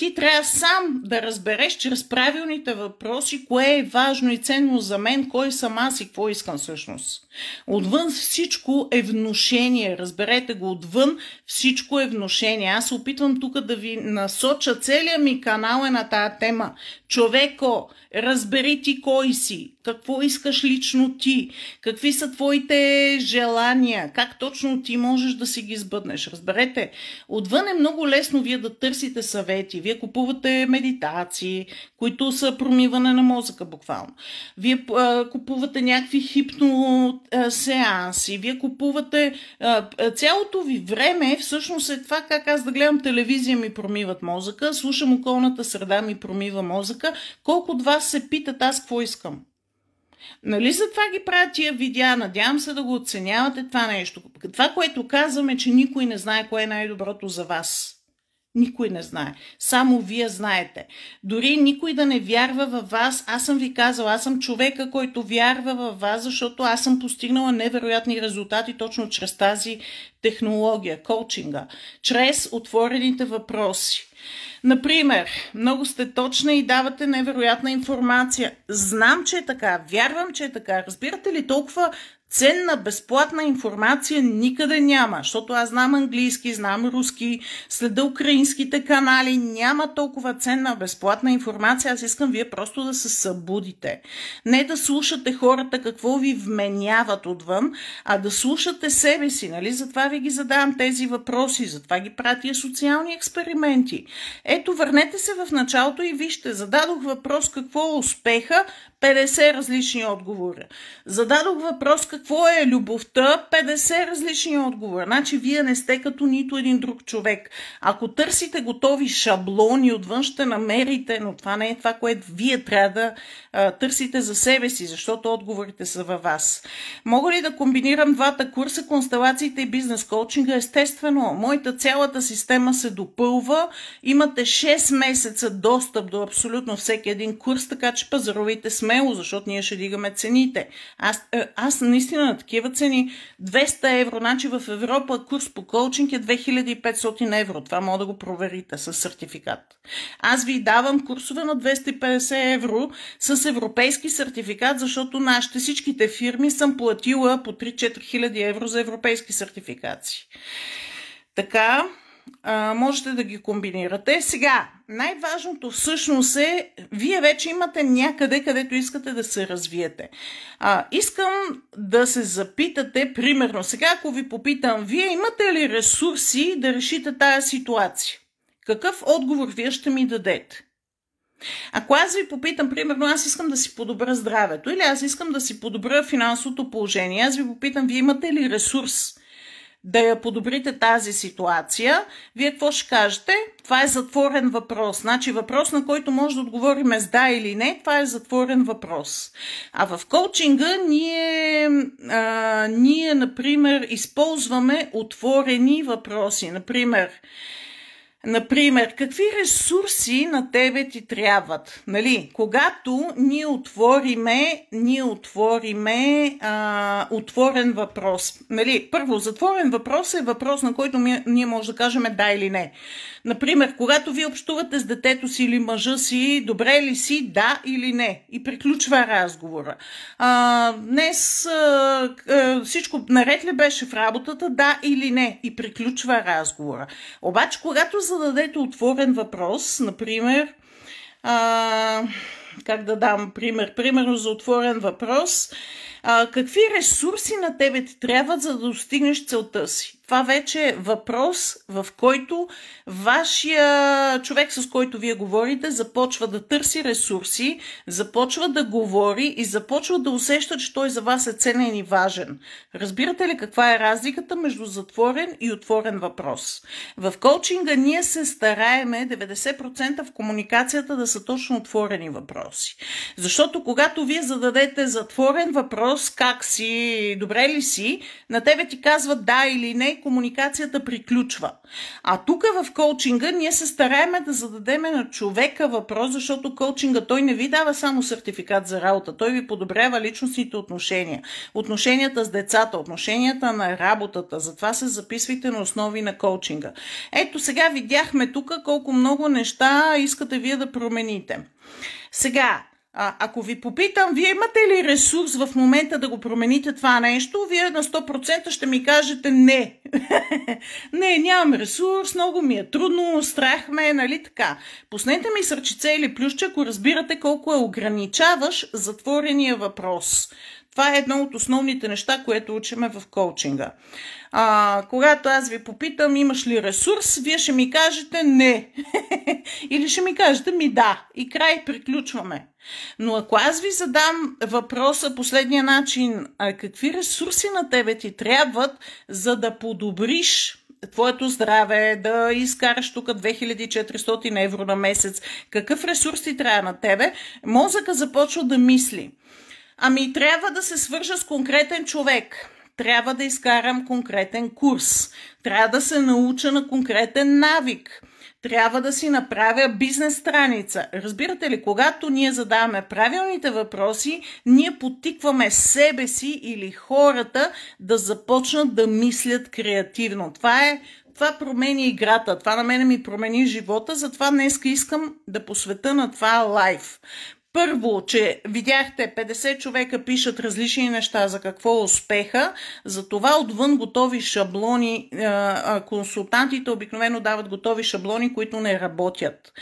ти трябва сам да разбереш чрез правилните въпроси, кое е важно и ценно за мен, кой съм аз и какво искам всъщност. Отвън всичко е вношение. Разберете го, отвън всичко е вношение. Аз се опитвам тук да ви насоча. Целият ми канал е на тази тема. Човеко, разбери ти кой си. Какво искаш лично ти? Какви са твоите желания? Как точно ти можеш да си ги сбъднеш? Разберете, отвън е много лесно вие да търсите съвети. Вие купувате медитации, които са промиване на мозъка буквално. Вие а, купувате някакви хипно а, сеанси. Вие купувате... А, цялото ви време всъщност е това как аз да гледам телевизия ми промиват мозъка, слушам околната среда ми промива мозъка. Колко от вас се питат аз какво искам? Нали за това ги правят тия видеа? Надявам се да го оценявате това нещо. Това, което казваме, че никой не знае кое е най-доброто за вас. Никой не знае. Само вие знаете. Дори никой да не вярва във вас, аз съм ви казал, аз съм човека, който вярва във вас, защото аз съм постигнала невероятни резултати точно чрез тази технология, коучинга, чрез отворените въпроси. Например, много сте точна и давате невероятна информация. Знам, че е така, вярвам, че е така. Разбирате ли, толкова Ценна, безплатна информация никъде няма, защото аз знам английски, знам руски, следа украинските канали, няма толкова ценна, безплатна информация. Аз искам вие просто да се събудите. Не да слушате хората какво ви вменяват отвън, а да слушате себе си, нали? Затова ви ги задавам тези въпроси, затова ги пратя социални експерименти. Ето, върнете се в началото и вижте, зададох въпрос какво е успеха, 50 различни отговора. Зададох въпрос какво е любовта, 50 различни отговора. Значи вие не сте като нито един друг човек. Ако търсите готови шаблони отвън, ще намерите, но това не е това, което вие трябва да а, търсите за себе си, защото отговорите са във вас. Мога ли да комбинирам двата курса, констелациите и бизнес коучинга? Естествено, моята цялата система се допълва. Имате 6 месеца достъп до абсолютно всеки един курс, така че пазаровите сме смело, защото ние ще дигаме цените. Аз, е, аз наистина на такива цени 200 евро, значи в Европа курс по коучинг е 2500 евро. Това мога да го проверите с сертификат. Аз ви давам курсове на 250 евро с европейски сертификат, защото нашите всичките фирми съм платила по 3-4 хиляди евро за европейски сертификации. Така, а, можете да ги комбинирате. Сега, най-важното всъщност е, вие вече имате някъде, където искате да се развиете. А, искам да се запитате, примерно, сега ако ви попитам, вие имате ли ресурси да решите тая ситуация? Какъв отговор вие ще ми дадете? Ако аз ви попитам, примерно, аз искам да си подобра здравето или аз искам да си подобра финансовото положение, аз ви попитам, вие имате ли ресурс? да я подобрите тази ситуация, вие какво ще кажете? Това е затворен въпрос. Значи въпрос, на който може да отговорим с да или не, това е затворен въпрос. А в коучинга ние, а, ние например, използваме отворени въпроси. Например, Например, какви ресурси на тебе ти трябват? Нали? Когато ние отвориме, ние отвориме а, отворен въпрос. Нали? Първо, затворен въпрос е въпрос, на който ние може да кажем да или не. Например, когато ви общувате с детето си или мъжа си, добре ли си, да или не. И приключва разговора. А, днес а, а, всичко наред ли беше в работата, да или не. И приключва разговора. Обаче, когато зададете отворен въпрос, например, а, как да дам пример, примерно за отворен въпрос, а, какви ресурси на тебе ти трябват, за да достигнеш целта си? Това вече е въпрос, в който вашия човек, с който вие говорите, започва да търси ресурси, започва да говори и започва да усеща, че той за вас е ценен и важен. Разбирате ли каква е разликата между затворен и отворен въпрос? В коучинга ние се стараеме 90% в комуникацията да са точно отворени въпроси. Защото когато вие зададете затворен въпрос, как си, добре ли си, на тебе ти казват да или не, комуникацията приключва. А тук в коучинга ние се стараеме да зададеме на човека въпрос, защото коучинга той не ви дава само сертификат за работа, той ви подобрява личностните отношения, отношенията с децата, отношенията на работата. Затова се записвайте на основи на коучинга. Ето сега видяхме тук колко много неща искате вие да промените. Сега, а, ако ви попитам, вие имате ли ресурс в момента да го промените това нещо, вие на 100% ще ми кажете не. [LAUGHS] не, нямам ресурс, много ми е трудно, страх ме, нали така. Поснете ми сърчице или плюща, ако разбирате колко е ограничаваш затворения въпрос. Това е едно от основните неща, което учиме в коучинга. А, когато аз ви попитам, имаш ли ресурс, вие ще ми кажете не. [LAUGHS] Или ще ми кажете ми да. И край, приключваме. Но ако аз ви задам въпроса последния начин, а какви ресурси на тебе ти трябват, за да подобриш твоето здраве, да изкараш тук 2400 евро на месец, какъв ресурс ти трябва на тебе, мозъка започва да мисли. Ами трябва да се свържа с конкретен човек. Трябва да изкарам конкретен курс. Трябва да се науча на конкретен навик. Трябва да си направя бизнес страница. Разбирате ли, когато ние задаваме правилните въпроси, ние потикваме себе си или хората да започнат да мислят креативно. Това е това промени играта, това на мене ми промени живота, затова днес искам да посвета на това лайф. Първо, че видяхте 50 човека пишат различни неща за какво е успеха, за това отвън готови шаблони, консултантите обикновено дават готови шаблони, които не работят.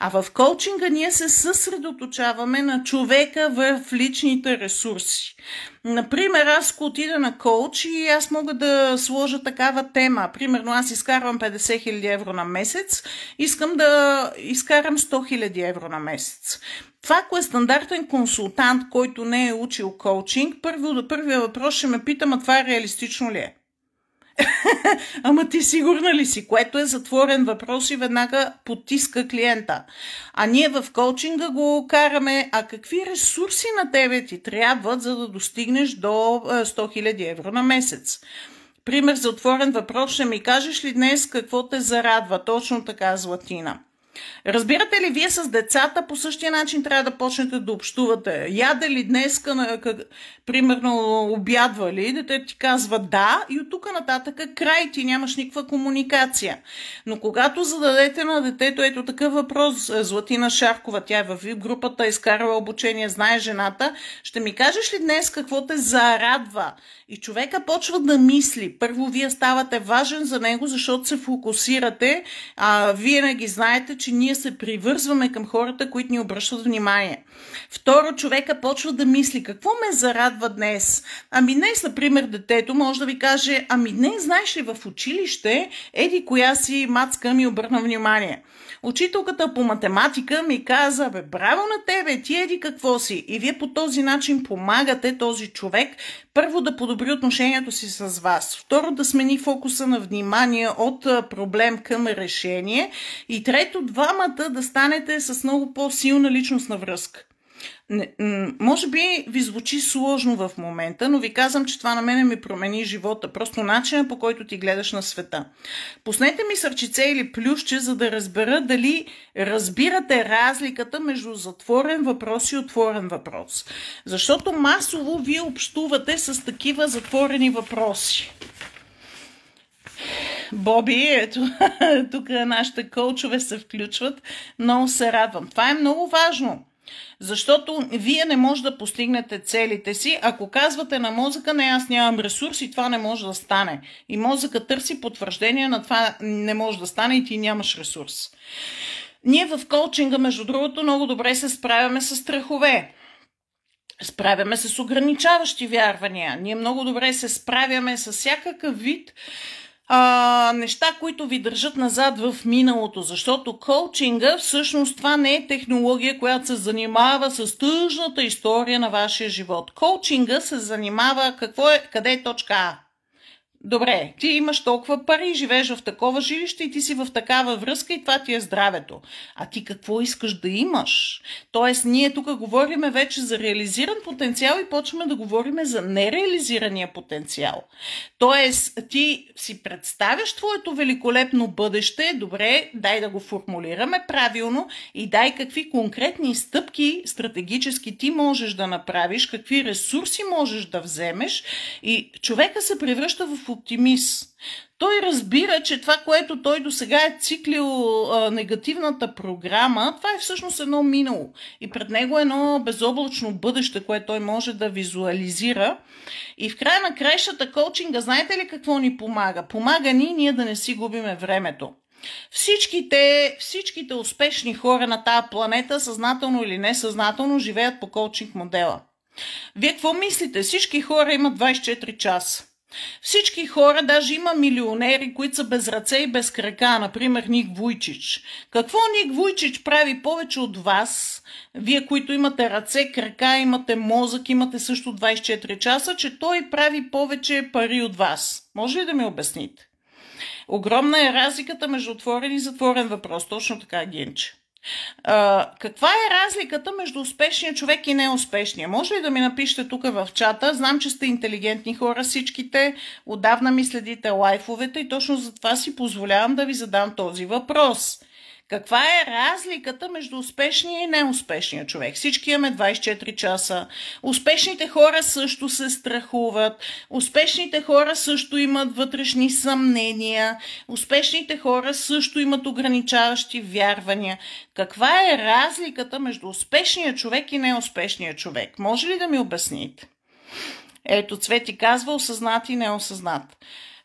А в коучинга ние се съсредоточаваме на човека в личните ресурси. Например, аз ако отида на коуч и аз мога да сложа такава тема. Примерно, аз изкарвам 50 000 евро на месец, искам да изкарам 100 000 евро на месец. Това, ако е стандартен консултант, който не е учил коучинг, първо, първия въпрос ще ме питам, а това е реалистично ли е? [LAUGHS] Ама ти сигурна ли си? Което е затворен въпрос и веднага потиска клиента. А ние в коучинга го караме, а какви ресурси на тебе ти трябват, за да достигнеш до 100 е, 000 евро на месец? Пример за отворен въпрос ще ми кажеш ли днес какво те зарадва? Точно така, Златина. Разбирате ли, вие с децата по същия начин трябва да почнете да общувате. Яде ли днес, примерно, обядва ли, дете ти казва да и от тук нататък край ти, нямаш никаква комуникация. Но когато зададете на детето, ето такъв въпрос, е, Златина Шаркова, тя е в VIP групата, е изкарала обучение, знае жената, ще ми кажеш ли днес какво те зарадва? И човека почва да мисли. Първо, вие ставате важен за него, защото се фокусирате. А, вие не ги знаете, че че ние се привързваме към хората, които ни обръщат внимание. Второ, човека почва да мисли, какво ме зарадва днес? Ами днес, например, детето може да ви каже, ами днес, знаеш ли, в училище, еди коя си мацка ми обърна внимание учителката по математика ми каза, бе, браво на тебе, ти еди какво си. И вие по този начин помагате този човек, първо да подобри отношението си с вас, второ да смени фокуса на внимание от проблем към решение и трето двамата да станете с много по-силна личностна връзка. Не, може би ви звучи сложно в момента, но ви казвам, че това на мене ми промени живота, просто начина по който ти гледаш на света. Поснете ми сърчице или плюшче, за да разбера дали разбирате разликата между затворен въпрос и отворен въпрос. Защото масово вие общувате с такива затворени въпроси. Боби, ето, [LAUGHS] тук нашите коучове се включват. Много се радвам. Това е много важно. Защото вие не може да постигнете целите си, ако казвате на мозъка, не, аз нямам ресурс и това не може да стане. И мозъка търси потвърждение на това не може да стане и ти нямаш ресурс. Ние в коучинга, между другото, много добре се справяме с страхове. Справяме се с ограничаващи вярвания. Ние много добре се справяме с всякакъв вид а, неща, които ви държат назад в миналото, защото коучинга всъщност това не е технология, която се занимава с тъжната история на вашия живот. Коучинга се занимава какво е, къде е точка А? Добре, ти имаш толкова пари, живееш в такова жилище и ти си в такава връзка и това ти е здравето. А ти какво искаш да имаш? Тоест, ние тук говориме вече за реализиран потенциал и почваме да говориме за нереализирания потенциал. Тоест, ти си представяш твоето великолепно бъдеще, добре, дай да го формулираме правилно и дай какви конкретни стъпки стратегически ти можеш да направиш, какви ресурси можеш да вземеш и човека се превръща в оптимист. Той разбира, че това, което той до сега е циклил а, негативната програма, това е всъщност едно минало. И пред него е едно безоблачно бъдеще, което той може да визуализира. И в края на краищата коучинга, знаете ли какво ни помага? Помага ни ние да не си губиме времето. Всичките, всичките успешни хора на тази планета, съзнателно или несъзнателно, живеят по коучинг модела. Вие какво мислите? Всички хора имат 24 часа. Всички хора, даже има милионери, които са без ръце и без крака, например Ник Вуйчич. Какво Ник Вуйчич прави повече от вас, вие, които имате ръце, крака, имате мозък, имате също 24 часа, че той прави повече пари от вас? Може ли да ми обясните? Огромна е разликата между отворен и затворен въпрос. Точно така, Генче. А, каква е разликата между успешния човек и неуспешния? Може ли да ми напишете тук в чата? Знам, че сте интелигентни хора всичките, отдавна ми следите лайфовете и точно за това си позволявам да ви задам този въпрос. Каква е разликата между успешния и неуспешния човек? Всички имаме 24 часа. Успешните хора също се страхуват. Успешните хора също имат вътрешни съмнения. Успешните хора също имат ограничаващи вярвания. Каква е разликата между успешния човек и неуспешния човек? Може ли да ми обясните? Ето, Цвети казва осъзнат и неосъзнат.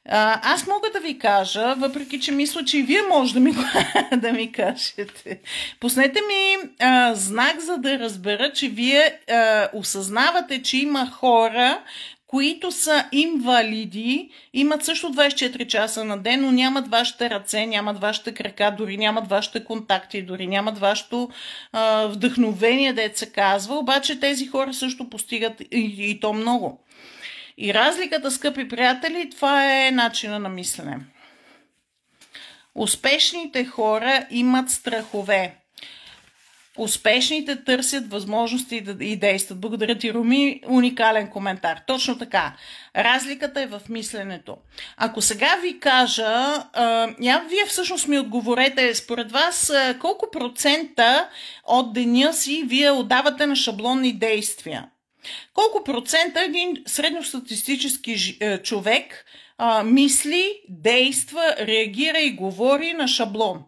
А, аз мога да ви кажа, въпреки че мисля, че и вие може да ми, [LAUGHS] да ми кажете. Поснете ми а, знак, за да разбера, че вие а, осъзнавате, че има хора, които са инвалиди, имат също 24 часа на ден, но нямат вашите ръце, нямат вашите крака, дори нямат вашите контакти, дори нямат вашето а, вдъхновение, да се казва. Обаче тези хора също постигат и, и то много. И разликата, скъпи приятели, това е начина на мислене. Успешните хора имат страхове. Успешните търсят възможности и действат. Благодаря ти, Руми. Уникален коментар. Точно така. Разликата е в мисленето. Ако сега ви кажа, а, вие всъщност ми отговорете, според вас, колко процента от деня си вие отдавате на шаблонни действия? Колко процента един средностатистически е, човек а, мисли, действа, реагира и говори на шаблон?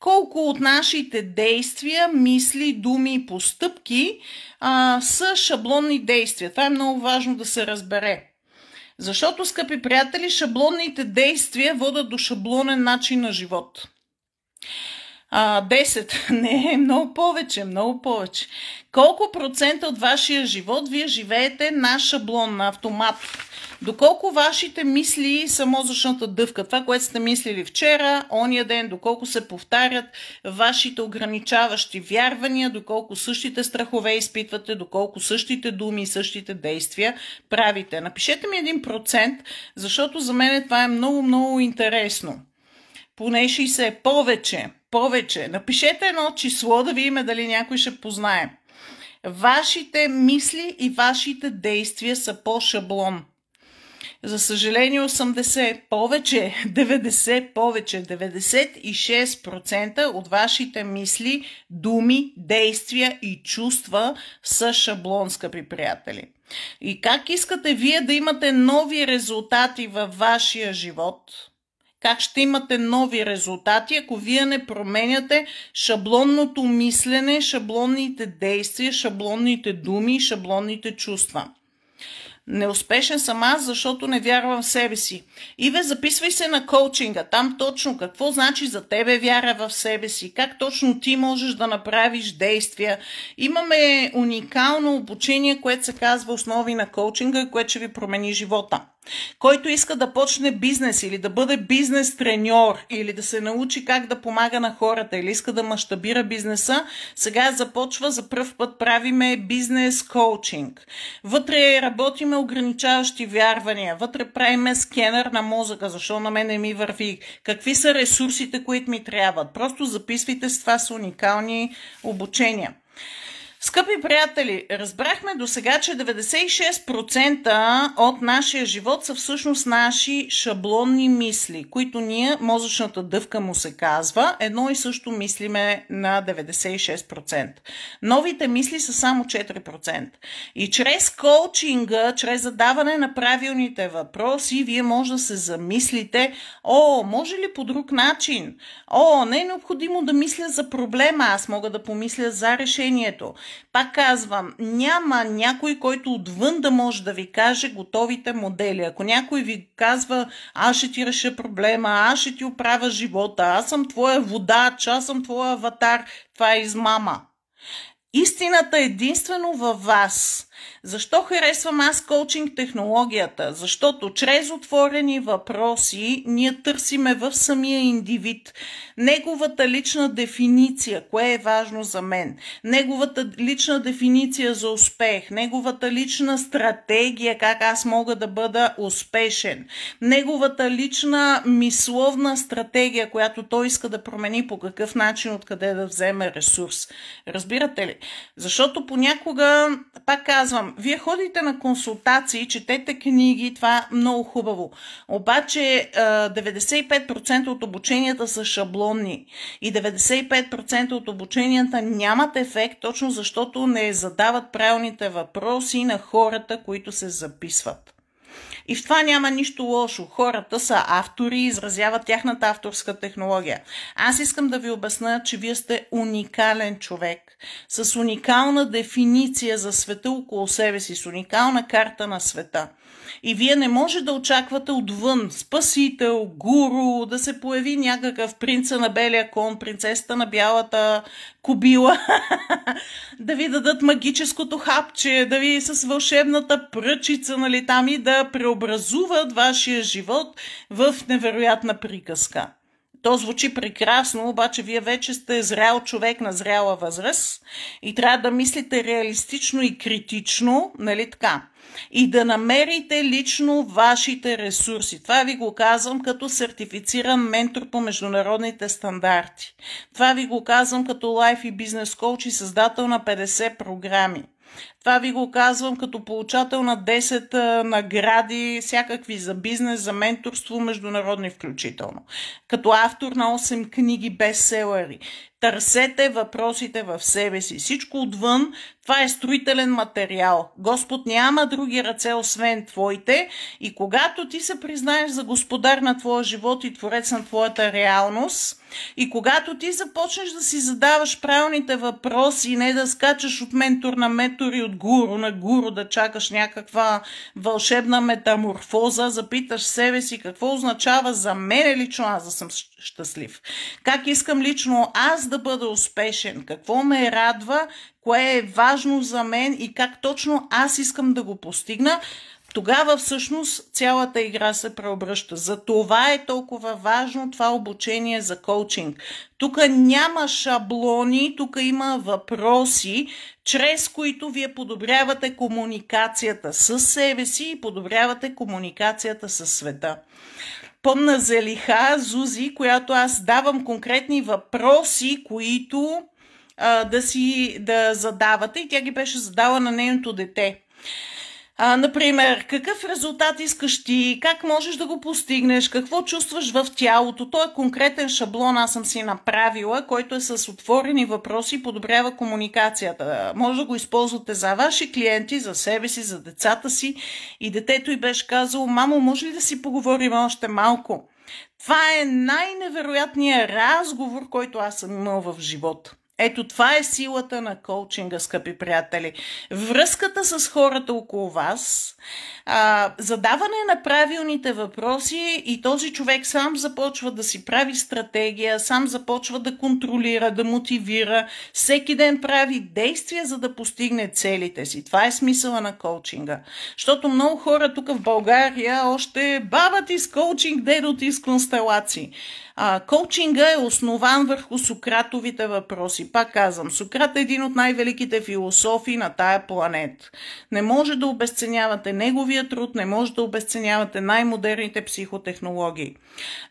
Колко от нашите действия, мисли, думи и постъпки а, са шаблонни действия? Това е много важно да се разбере. Защото, скъпи приятели, шаблонните действия водят до шаблонен начин на живот. А, 10. [LAUGHS] Не, много повече, много повече. Колко процента от вашия живот вие живеете на шаблон, на автомат? Доколко вашите мисли са мозъчната дъвка, това, което сте мислили вчера, ония ден, доколко се повтарят вашите ограничаващи вярвания, доколко същите страхове изпитвате, доколко същите думи и същите действия правите. Напишете ми един процент, защото за мен това е много-много интересно поне 60, повече, повече. Напишете едно число да видим дали някой ще познае. Вашите мисли и вашите действия са по-шаблон. За съжаление 80 повече, 90 [LAUGHS] повече, 96% от вашите мисли, думи, действия и чувства са шаблон, скъпи приятели. И как искате вие да имате нови резултати във вашия живот, как ще имате нови резултати, ако вие не променяте шаблонното мислене, шаблонните действия, шаблонните думи, шаблонните чувства. Неуспешен съм аз, защото не вярвам в себе си. Иве, записвай се на коучинга. Там точно какво значи за тебе вяра в себе си, как точно ти можеш да направиш действия. Имаме уникално обучение, което се казва Основи на коучинга и което ще ви промени живота който иска да почне бизнес или да бъде бизнес треньор или да се научи как да помага на хората или иска да мащабира бизнеса, сега започва за първ път правиме бизнес коучинг. Вътре работиме ограничаващи вярвания, вътре правиме скенер на мозъка, защо на мен не ми върви, какви са ресурсите, които ми трябват. Просто записвайте с това с уникални обучения. Скъпи приятели, разбрахме до сега, че 96% от нашия живот са всъщност наши шаблонни мисли, които ние, мозъчната дъвка му се казва, едно и също мислиме на 96%. Новите мисли са само 4%. И чрез коучинга, чрез задаване на правилните въпроси, вие може да се замислите, о, може ли по друг начин? О, не е необходимо да мисля за проблема, аз мога да помисля за решението. Пак казвам, няма някой, който отвън да може да ви каже готовите модели. Ако някой ви казва, аз ще ти реша проблема, аз ще ти оправя живота, аз съм твоя водач, аз съм твоя аватар, това е измама. Истината е единствено във вас. Защо харесвам аз коучинг технологията? Защото чрез отворени въпроси ние търсиме в самия индивид неговата лична дефиниция, кое е важно за мен, неговата лична дефиниция за успех, неговата лична стратегия, как аз мога да бъда успешен, неговата лична мисловна стратегия, която той иска да промени, по какъв начин, откъде да вземе ресурс. Разбирате ли? Защото понякога, пак казвам, казвам, вие ходите на консултации, четете книги, това е много хубаво. Обаче 95% от обученията са шаблонни и 95% от обученията нямат ефект, точно защото не задават правилните въпроси на хората, които се записват. И в това няма нищо лошо. Хората са автори и изразяват тяхната авторска технология. Аз искам да ви обясна, че вие сте уникален човек с уникална дефиниция за света около себе си, с уникална карта на света. И вие не може да очаквате отвън спасител, гуру, да се появи някакъв принца на белия кон, принцеста на бялата кубила. [LAUGHS] да ви дадат магическото хапче, да ви с вълшебната пръчица, нали там и да преобразуват вашия живот в невероятна приказка. То звучи прекрасно, обаче вие вече сте зрял човек на зряла възраст и трябва да мислите реалистично и критично, нали така? И да намерите лично вашите ресурси. Това ви го казвам като сертифициран ментор по международните стандарти. Това ви го казвам като лайф и бизнес коуч и създател на 50 програми. Това ви го казвам като получател на 10 награди, всякакви за бизнес, за менторство, международни включително. Като автор на 8 книги бестселери. Търсете въпросите в себе си. Всичко отвън, това е строителен материал. Господ няма други ръце, освен твоите. И когато ти се признаеш за господар на твоя живот и творец на твоята реалност, и когато ти започнеш да си задаваш правилните въпроси не да скачаш от ментор на ментор и от гуру на гуру, да чакаш някаква вълшебна метаморфоза, запиташ себе си какво означава за мен лично аз да съм щастлив. Как искам лично аз да бъда успешен, какво ме радва, кое е важно за мен и как точно аз искам да го постигна, тогава всъщност цялата игра се преобръща. За това е толкова важно това обучение за коучинг. Тук няма шаблони, тук има въпроси, чрез които вие подобрявате комуникацията с себе си и подобрявате комуникацията с света. Помна Зелиха, Зузи, която аз давам конкретни въпроси, които а, да си да задавате и тя ги беше задала на нейното дете. А, например, какъв резултат искаш ти, как можеш да го постигнеш, какво чувстваш в тялото. Той е конкретен шаблон, аз съм си направила, който е с отворени въпроси и подобрява комуникацията. Може да го използвате за ваши клиенти, за себе си, за децата си. И детето й беше казало, мамо, може ли да си поговорим още малко? Това е най-невероятният разговор, който аз съм имал в живота. Ето това е силата на коучинга, скъпи приятели. Връзката с хората около вас, а, задаване на правилните въпроси и този човек сам започва да си прави стратегия, сам започва да контролира, да мотивира, всеки ден прави действия, за да постигне целите си. Това е смисъла на коучинга. Защото много хора тук в България още бабат из коучинг, дедот из констелации. А, коучинга е основан върху Сократовите въпроси. Пак казвам, Сократ е един от най-великите философи на тая планета. Не може да обесценявате неговия труд, не може да обесценявате най-модерните психотехнологии.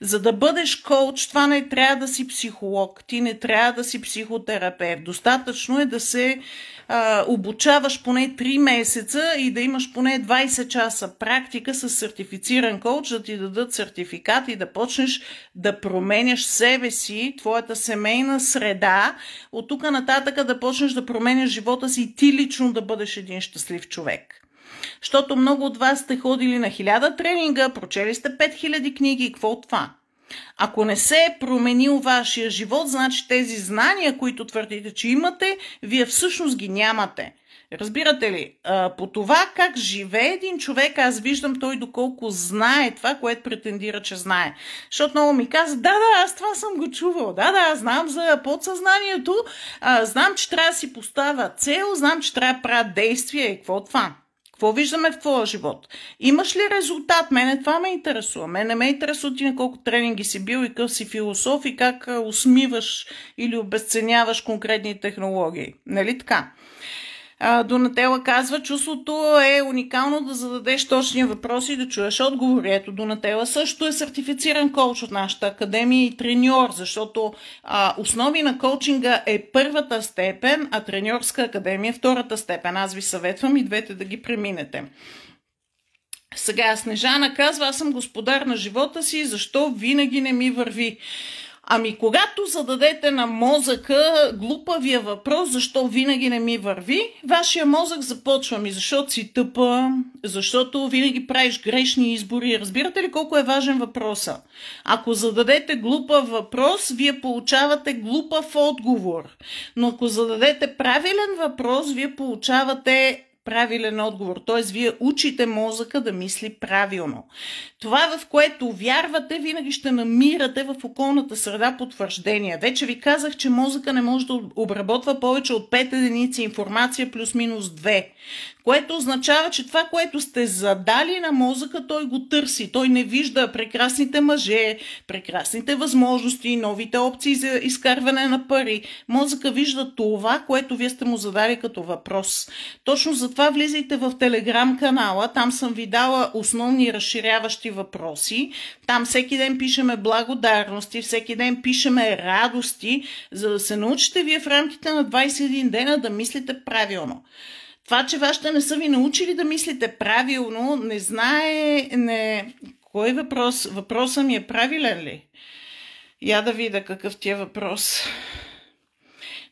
За да бъдеш коуч, това не трябва да си психолог, ти не трябва да си психотерапевт. Достатъчно е да се а, обучаваш поне 3 месеца и да имаш поне 20 часа практика с сертифициран коуч, да ти дадат сертификат и да почнеш да променяш себе си, твоята семейна среда, от тук нататъка да почнеш да променяш живота си и ти лично да бъдеш един щастлив човек. Защото много от вас сте ходили на 1000 тренинга, прочели сте 5000 книги, какво от това? Ако не се е променил вашия живот, значи тези знания, които твърдите, че имате, вие всъщност ги нямате. Разбирате ли? По това как живее един човек, аз виждам той доколко знае това, което претендира, че знае. Защото много ми каза, да, да, аз това съм го чувал. Да, да, аз знам за подсъзнанието, знам, че трябва да си поставя цел, знам, че трябва да правя действия и какво това. Какво виждаме в твоя живот? Имаш ли резултат? Мене това ме интересува. Мене ме интересува ти на колко тренинги си бил и къв си философ и как усмиваш или обесценяваш конкретни технологии. Нали така? Донателла казва, чувството е уникално да зададеш точния въпрос и да чуеш отговори. Ето, Донателла също е сертифициран коуч от нашата академия и треньор, защото а, основи на коучинга е първата степен, а треньорска академия е втората степен. Аз ви съветвам и двете да ги преминете. Сега Снежана казва, аз съм господар на живота си, защо винаги не ми върви? Ами когато зададете на мозъка глупавия въпрос, защо винаги не ми върви, вашия мозък започва ми, защото си тъпа, защото винаги правиш грешни избори. Разбирате ли колко е важен въпроса? Ако зададете глупав въпрос, вие получавате глупав отговор. Но ако зададете правилен въпрос, вие получавате правилен отговор. Т.е. вие учите мозъка да мисли правилно. Това, в което вярвате, винаги ще намирате в околната среда потвърждения. Вече ви казах, че мозъка не може да обработва повече от 5 единици информация плюс-минус 2. Което означава, че това, което сте задали на мозъка, той го търси. Той не вижда прекрасните мъже, прекрасните възможности, новите опции за изкарване на пари. Мозъка вижда това, което вие сте му задали като въпрос. Точно затова влизайте в телеграм канала. Там съм ви дала основни разширяващи въпроси. Там всеки ден пишеме благодарности, всеки ден пишеме радости, за да се научите вие в рамките на 21 дена да мислите правилно това, че вашите не са ви научили да мислите правилно, не знае, не... Кой въпрос? Въпросът ми е правилен ли? Я да видя какъв ти е въпрос.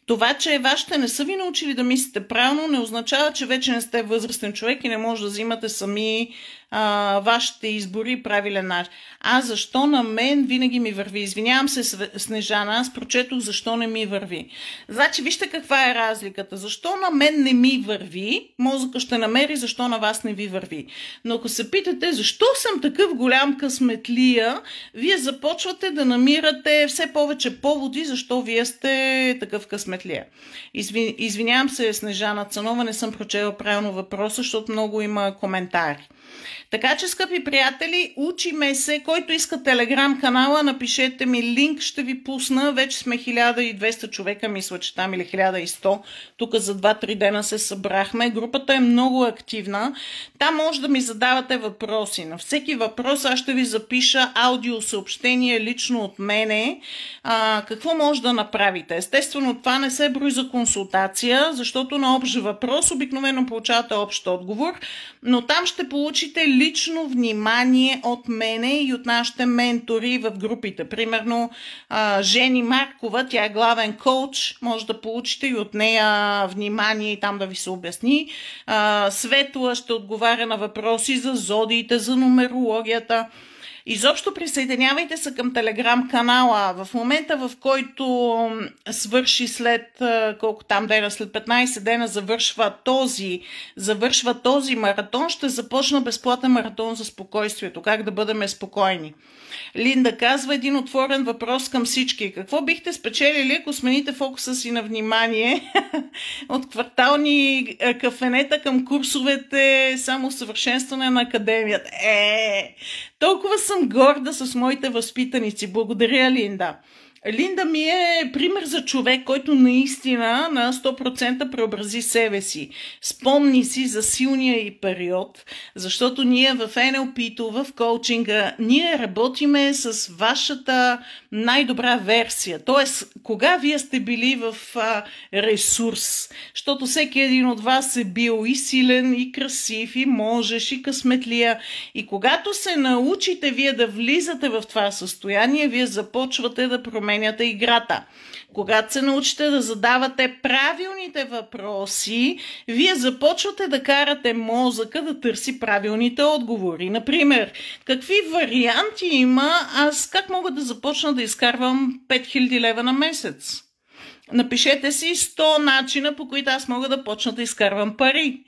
Това, че вашите не са ви научили да мислите правилно, не означава, че вече не сте възрастен човек и не може да взимате сами а, вашите избори правилен начин. А защо на мен винаги ми върви? Извинявам се, Снежана, аз прочетох защо не ми върви. Значи, вижте каква е разликата. Защо на мен не ми върви, мозъка ще намери защо на вас не ви върви. Но ако се питате защо съм такъв голям късметлия, вие започвате да намирате все повече поводи защо вие сте такъв късметлия. Извин, извинявам се, Снежана Цанова, не съм прочела правилно въпроса, защото много има коментари. Така че, скъпи приятели, учиме се. Който иска телеграм канала, напишете ми линк, ще ви пусна. Вече сме 1200 човека, мисля, че там или 1100. Тук за 2-3 дена се събрахме. Групата е много активна. Там може да ми задавате въпроси. На всеки въпрос аз ще ви запиша аудиосъобщение лично от мене. А, какво може да направите? Естествено, това не се брои за консултация, защото на общ въпрос обикновено получавате общ отговор, но там ще получите лично внимание от мене и от нашите ментори в групите. Примерно Жени Маркова, тя е главен коуч, може да получите и от нея внимание и там да ви се обясни. Светла ще отговаря на въпроси за зодиите, за нумерологията. Изобщо присъединявайте се към телеграм канала. В момента, в който свърши след колко там дена, след 15 дена завършва този, завършва този маратон, ще започна безплатен маратон за спокойствието. Как да бъдем спокойни? Линда казва един отворен въпрос към всички. Какво бихте спечелили, ако смените фокуса си на внимание [LAUGHS] от квартални кафенета към курсовете само съвършенстване на академията? Е, толкова съм горда с моите възпитаници. Благодаря, Линда. Линда ми е пример за човек, който наистина на 100% преобрази себе си. Спомни си за силния и период, защото ние в NLP-то, в коучинга, ние работиме с вашата най-добра версия. Тоест, кога вие сте били в а, ресурс, защото всеки един от вас е бил и силен, и красив, и можеш, и късметлия. И когато се научите вие да влизате в това състояние, вие започвате да променяте променяте играта. Когато се научите да задавате правилните въпроси, вие започвате да карате мозъка да търси правилните отговори. Например, какви варианти има аз как мога да започна да изкарвам 5000 лева на месец? Напишете си 100 начина, по които аз мога да почна да изкарвам пари.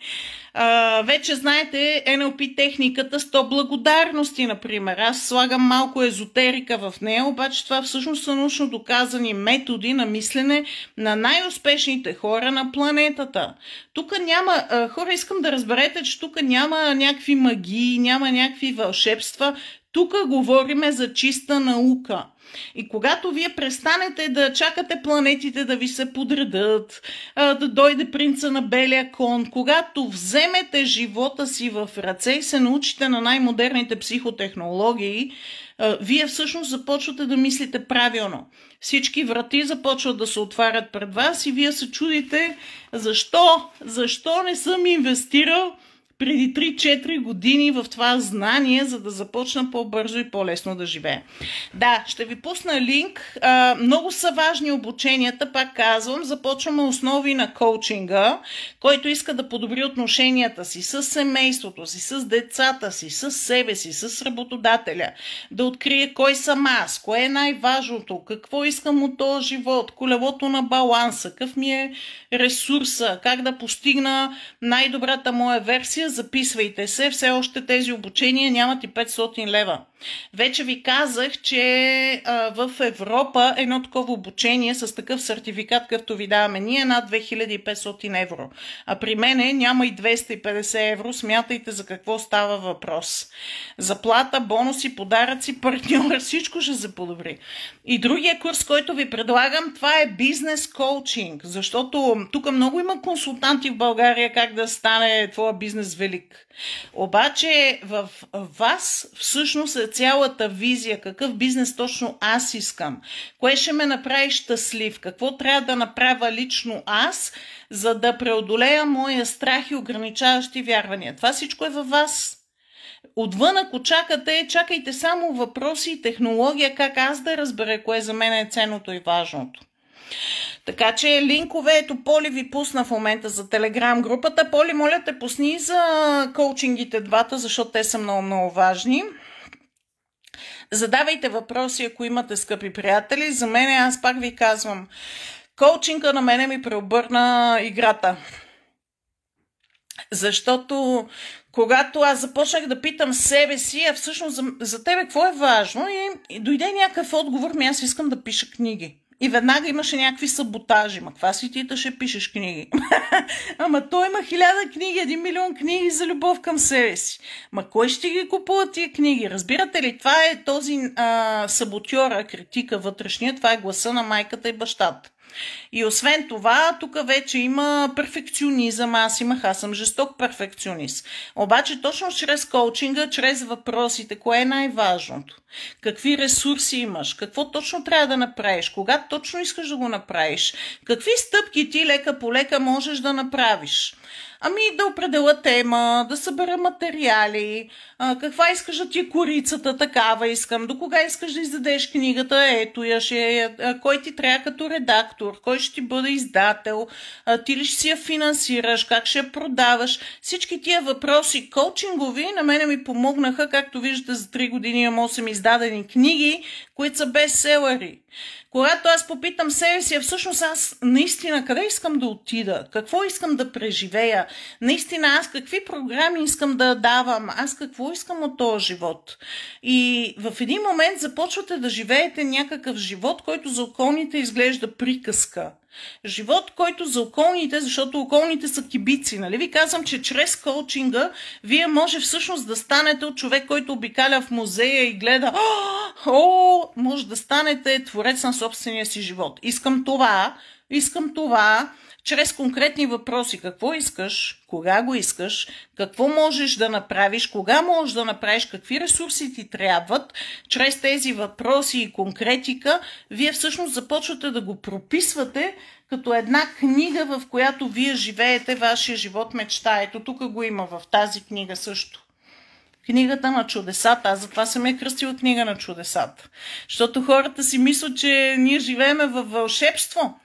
А, вече знаете NLP техниката 100 благодарности, например. Аз слагам малко езотерика в нея, обаче това всъщност са научно доказани методи на мислене на най-успешните хора на планетата. Тук няма, а, хора, искам да разберете, че тук няма някакви магии, няма някакви вълшебства. Тук говориме за чиста наука. И когато вие престанете да чакате планетите да ви се подредат, да дойде принца на белия кон, когато вземете живота си в ръце и се научите на най-модерните психотехнологии, вие всъщност започвате да мислите правилно. Всички врати започват да се отварят пред вас и вие се чудите защо, защо не съм инвестирал преди 3-4 години в това знание, за да започна по-бързо и по-лесно да живея. Да, ще ви пусна линк. А, много са важни обученията, пак казвам. Започваме основи на коучинга, който иска да подобри отношенията си с семейството си, с децата си, с себе си, с работодателя. Да открие кой съм аз, кое е най-важното, какво искам от този живот, колелото на баланса, какъв ми е ресурса, как да постигна най-добрата моя версия, обучения, записвайте се. Все още тези обучения нямат и 500 лева. Вече ви казах, че а, в Европа едно такова обучение с такъв сертификат, като ви даваме ние, е над 2500 евро. А при мене няма и 250 евро. Смятайте за какво става въпрос. Заплата, бонуси, подаръци, партньора, всичко ще се подобри. И другия курс, който ви предлагам, това е бизнес коучинг, защото тук много има консултанти в България как да стане твоя бизнес велик. Обаче в вас всъщност е цялата визия, какъв бизнес точно аз искам, кое ще ме направи щастлив, какво трябва да направя лично аз, за да преодолея моя страх и ограничаващи вярвания. Това всичко е във вас. Отвън, ако чакате, чакайте само въпроси и технология, как аз да разбера кое за мен е ценното и важното. Така че линкове, ето Поли ви пусна в момента за телеграм групата. Поли, моля те, пусни за коучингите двата, защото те са много-много важни. Задавайте въпроси, ако имате, скъпи приятели. За мен, аз пак ви казвам, коучинга на мене ми преобърна играта. Защото когато аз започнах да питам себе си, а всъщност за, за тебе какво е важно, и, и дойде някакъв отговор, ми аз искам да пиша книги. И веднага имаше някакви саботажи. Ма каква си ти ще пишеш книги? [LAUGHS] Ама той има хиляда книги, един милион книги за любов към себе си. Ма кой ще ги купува тия книги? Разбирате ли, това е този а, саботьора, критика вътрешния, това е гласа на майката и бащата. И освен това, тук вече има перфекционизъм. Аз имах, аз съм жесток перфекционист. Обаче точно чрез коучинга, чрез въпросите, кое е най-важното? Какви ресурси имаш? Какво точно трябва да направиш? Кога точно искаш да го направиш? Какви стъпки ти лека по лека можеш да направиш? Ами да определя тема, да събера материали, а, каква искаш да ти е корицата, такава искам, до кога искаш да издадеш книгата, ето я, ще, а, кой ти трябва като редактор, кой ще ти бъде издател, а, ти ли ще си я финансираш, как ще я продаваш. Всички тия въпроси коучингови на мене ми помогнаха, както виждате за 3 години имам 8 издадени книги, които са бестселери. Когато аз попитам себе си, всъщност аз наистина къде искам да отида, какво искам да преживея, наистина аз какви програми искам да давам, аз какво искам от този живот. И в един момент започвате да живеете някакъв живот, който за околните изглежда приказка – Живот, който за околните, защото околните са кибици, нали? Ви казвам, че чрез коучинга вие може всъщност да станете от човек, който обикаля в музея и гледа о, о може да станете творец на собствения си живот. Искам това, искам това, чрез конкретни въпроси. Какво искаш, кога го искаш, какво можеш да направиш, кога можеш да направиш, какви ресурси ти трябват, чрез тези въпроси и конкретика, вие всъщност започвате да го прописвате като една книга, в която вие живеете вашия живот мечта. Ето тук го има в тази книга също. Книгата на чудесата. Аз затова съм я кръстила книга на чудесата. Защото хората си мислят, че ние живееме в вълшебство.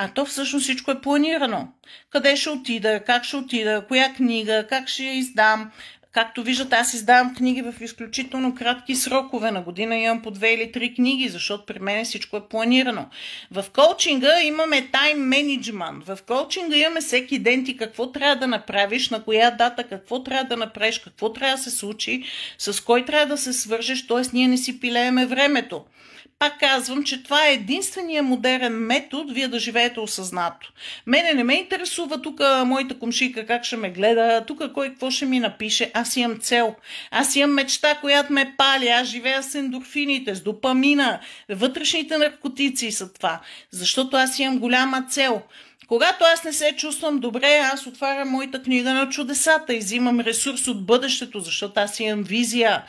А то всъщност всичко е планирано. Къде ще отида, как ще отида, коя книга, как ще я издам. Както виждате, аз издавам книги в изключително кратки срокове. На година имам по две или три книги, защото при мен всичко е планирано. В коучинга имаме тайм менеджмент. В коучинга имаме всеки ден ти какво трябва да направиш, на коя дата, какво трябва да направиш, какво трябва да се случи, с кой трябва да се свържеш, т.е. ние не си пилееме времето. Пак казвам, че това е единствения модерен метод вие да живеете осъзнато. Мене не ме интересува тук моята комшика как ще ме гледа, тук кой какво ще ми напише. Аз имам цел. Аз имам мечта, която ме пали. Аз живея с ендорфините, с допамина. Вътрешните наркотици са това. Защото аз имам голяма цел. Когато аз не се чувствам добре, аз отварям моята книга на чудесата и взимам ресурс от бъдещето, защото аз имам визия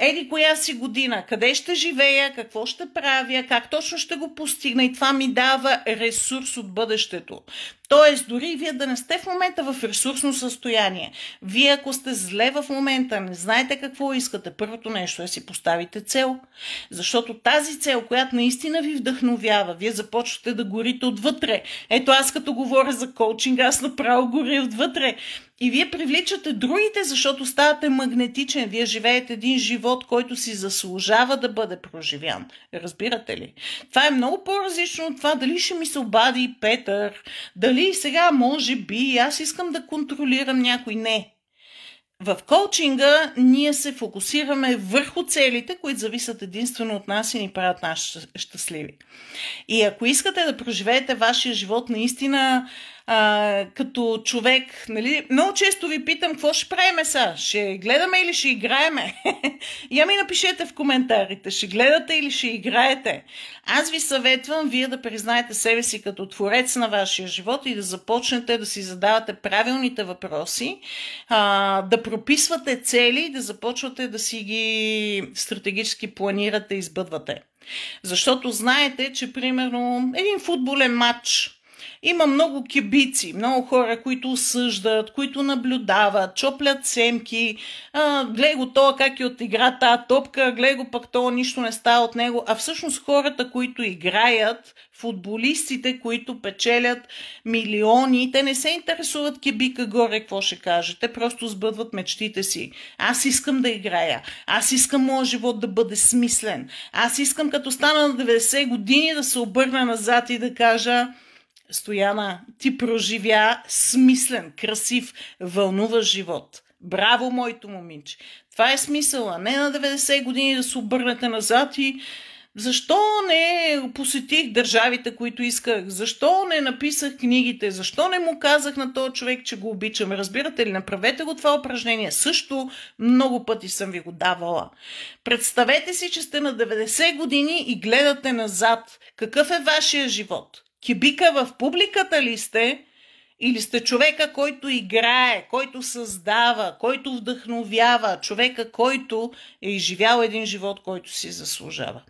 еди коя си година, къде ще живея, какво ще правя, как точно ще го постигна и това ми дава ресурс от бъдещето. Тоест, дори вие да не сте в момента в ресурсно състояние, вие ако сте зле в момента, не знаете какво искате, първото нещо е си поставите цел. Защото тази цел, която наистина ви вдъхновява, вие започвате да горите отвътре. Ето аз като говоря за коучинг, аз направо горя отвътре. И вие привличате другите, защото ставате магнетичен. Вие живеете един живот, който си заслужава да бъде проживян. Разбирате ли? Това е много по-различно от това дали ще ми се обади Петър, дали сега може би аз искам да контролирам някой. Не. В коучинга ние се фокусираме върху целите, които зависят единствено от нас и ни правят нас щастливи. И ако искате да проживеете вашия живот наистина а, като човек, нали, много често ви питам, какво ще правиме сега? Ще гледаме или ще играеме? [LAUGHS] Я ми напишете в коментарите, ще гледате или ще играете. Аз ви съветвам вие да признаете себе си като творец на вашия живот и да започнете да си задавате правилните въпроси, а, да прописвате цели и да започвате да си ги стратегически планирате и избъдвате. Защото знаете, че примерно един футболен матч има много кибици, много хора, които осъждат, които наблюдават, чоплят семки, а, го то как е от игра тази топка, гледай го пък то нищо не става от него. А всъщност хората, които играят, футболистите, които печелят милиони, те не се интересуват кибика горе какво ще каже. Те просто сбъдват мечтите си. Аз искам да играя. Аз искам моят живот да бъде смислен. Аз искам като стана на 90 години да се обърна назад и да кажа Стояна, ти проживя смислен, красив, вълнуващ живот. Браво, моето момиче! Това е смисъла. Не на 90 години да се обърнете назад и защо не посетих държавите, които исках? Защо не написах книгите? Защо не му казах на този човек, че го обичам? Разбирате ли, направете го това упражнение. Също много пъти съм ви го давала. Представете си, че сте на 90 години и гледате назад. Какъв е вашия живот? кибика в публиката ли сте, или сте човека, който играе, който създава, който вдъхновява, човека, който е изживял един живот, който си заслужава.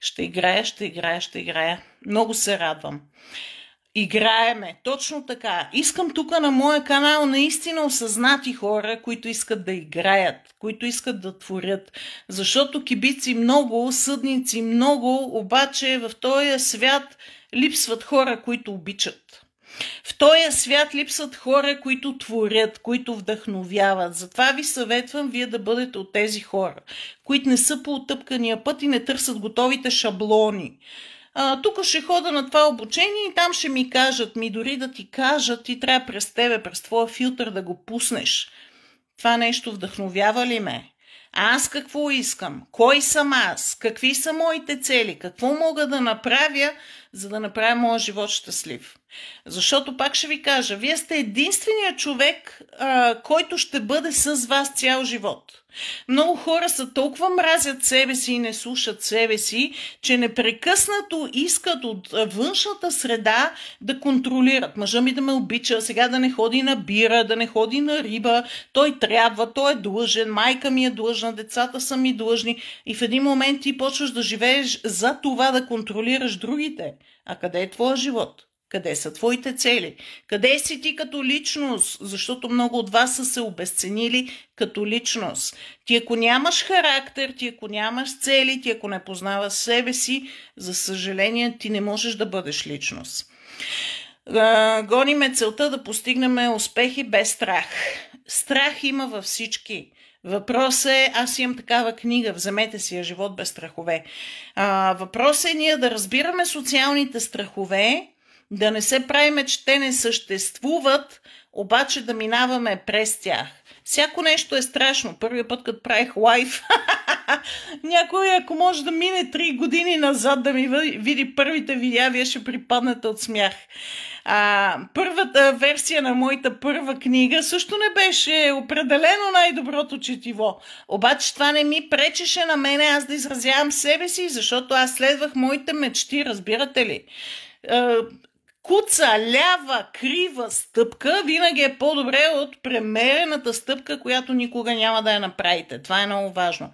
Ще играя, ще играя, ще играя. Много се радвам. Играеме, точно така. Искам тук на моя канал наистина осъзнати хора, които искат да играят, които искат да творят. Защото кибици много, съдници много, обаче в този свят – липсват хора, които обичат. В този свят липсват хора, които творят, които вдъхновяват. Затова ви съветвам вие да бъдете от тези хора, които не са по отъпкания път и не търсят готовите шаблони. тук ще хода на това обучение и там ще ми кажат, ми дори да ти кажат, ти трябва през тебе, през твоя филтър да го пуснеш. Това нещо вдъхновява ли ме? Аз какво искам? Кой съм аз? Какви са моите цели? Какво мога да направя, за да направя моя живот щастлив. Защото пак ще ви кажа, вие сте единствения човек, а, който ще бъде с вас цял живот. Много хора са толкова мразят себе си и не слушат себе си, че непрекъснато искат от външната среда да контролират. Мъжа ми да ме обича, сега да не ходи на бира, да не ходи на риба, той трябва, той е длъжен, майка ми е длъжна, децата са ми длъжни. И в един момент ти почваш да живееш за това да контролираш другите. А къде е твоя живот? Къде са твоите цели? Къде си ти като личност? Защото много от вас са се обесценили като личност. Ти ако нямаш характер, ти ако нямаш цели, ти ако не познаваш себе си, за съжаление ти не можеш да бъдеш личност. Гониме целта да постигнем успехи без страх. Страх има във всички. Въпросът е, аз имам такава книга, вземете си я, живот без страхове. въпросът е ние да разбираме социалните страхове, да не се правиме, че те не съществуват, обаче да минаваме през тях. Всяко нещо е страшно. Първият път, като правих лайф, [LAUGHS] някой, ако може да мине 3 години назад да ми види първите видеа, вие ще припаднете от смях. А, първата версия на моята първа книга също не беше определено най-доброто четиво. Обаче това не ми пречеше на мене аз да изразявам себе си, защото аз следвах моите мечти, разбирате ли е, куца, лява, крива стъпка винаги е по-добре от премерената стъпка, която никога няма да я направите. Това е много важно.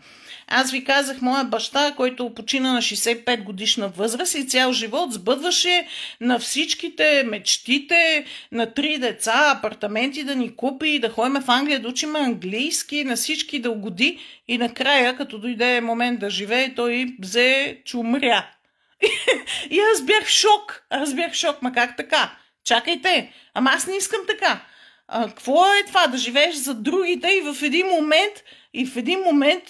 Аз ви казах, моя баща, който почина на 65 годишна възраст и цял живот сбъдваше на всичките мечтите, на три деца, апартаменти да ни купи, да ходим в Англия, да учим английски, на всички да угоди и накрая, като дойде момент да живее, той взе, че умря [LAUGHS] И аз бях в шок. Аз бях в шок. Ма как така? Чакайте. Ама аз не искам така. А, какво е това? Да живееш за другите и в един момент, и в един момент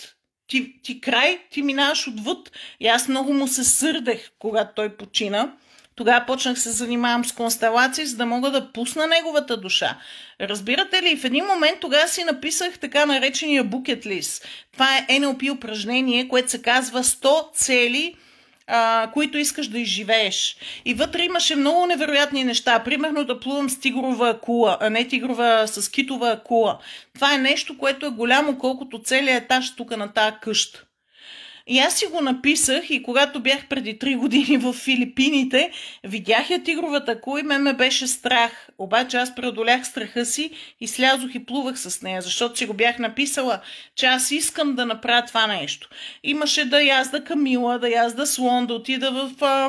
ти, ти край, ти минаваш отвъд. И аз много му се сърдех, когато той почина. Тогава почнах се занимавам с констелации, за да мога да пусна неговата душа. Разбирате ли, в един момент тогава си написах така наречения букет лист. Това е NLP упражнение, което се казва 100 цели – а, които искаш да изживееш. И вътре имаше много невероятни неща. Примерно да плувам с тигрова кула, а не тигрова с китова кула. Това е нещо, което е голямо колкото целият етаж тук на тази къща. И аз си го написах и когато бях преди 3 години в Филипините, видях я тигровата кула и мен ме беше страх. Обаче аз преодолях страха си и слязох и плувах с нея, защото си го бях написала, че аз искам да направя това нещо. Имаше да язда Камила, да язда слон, да отида в а,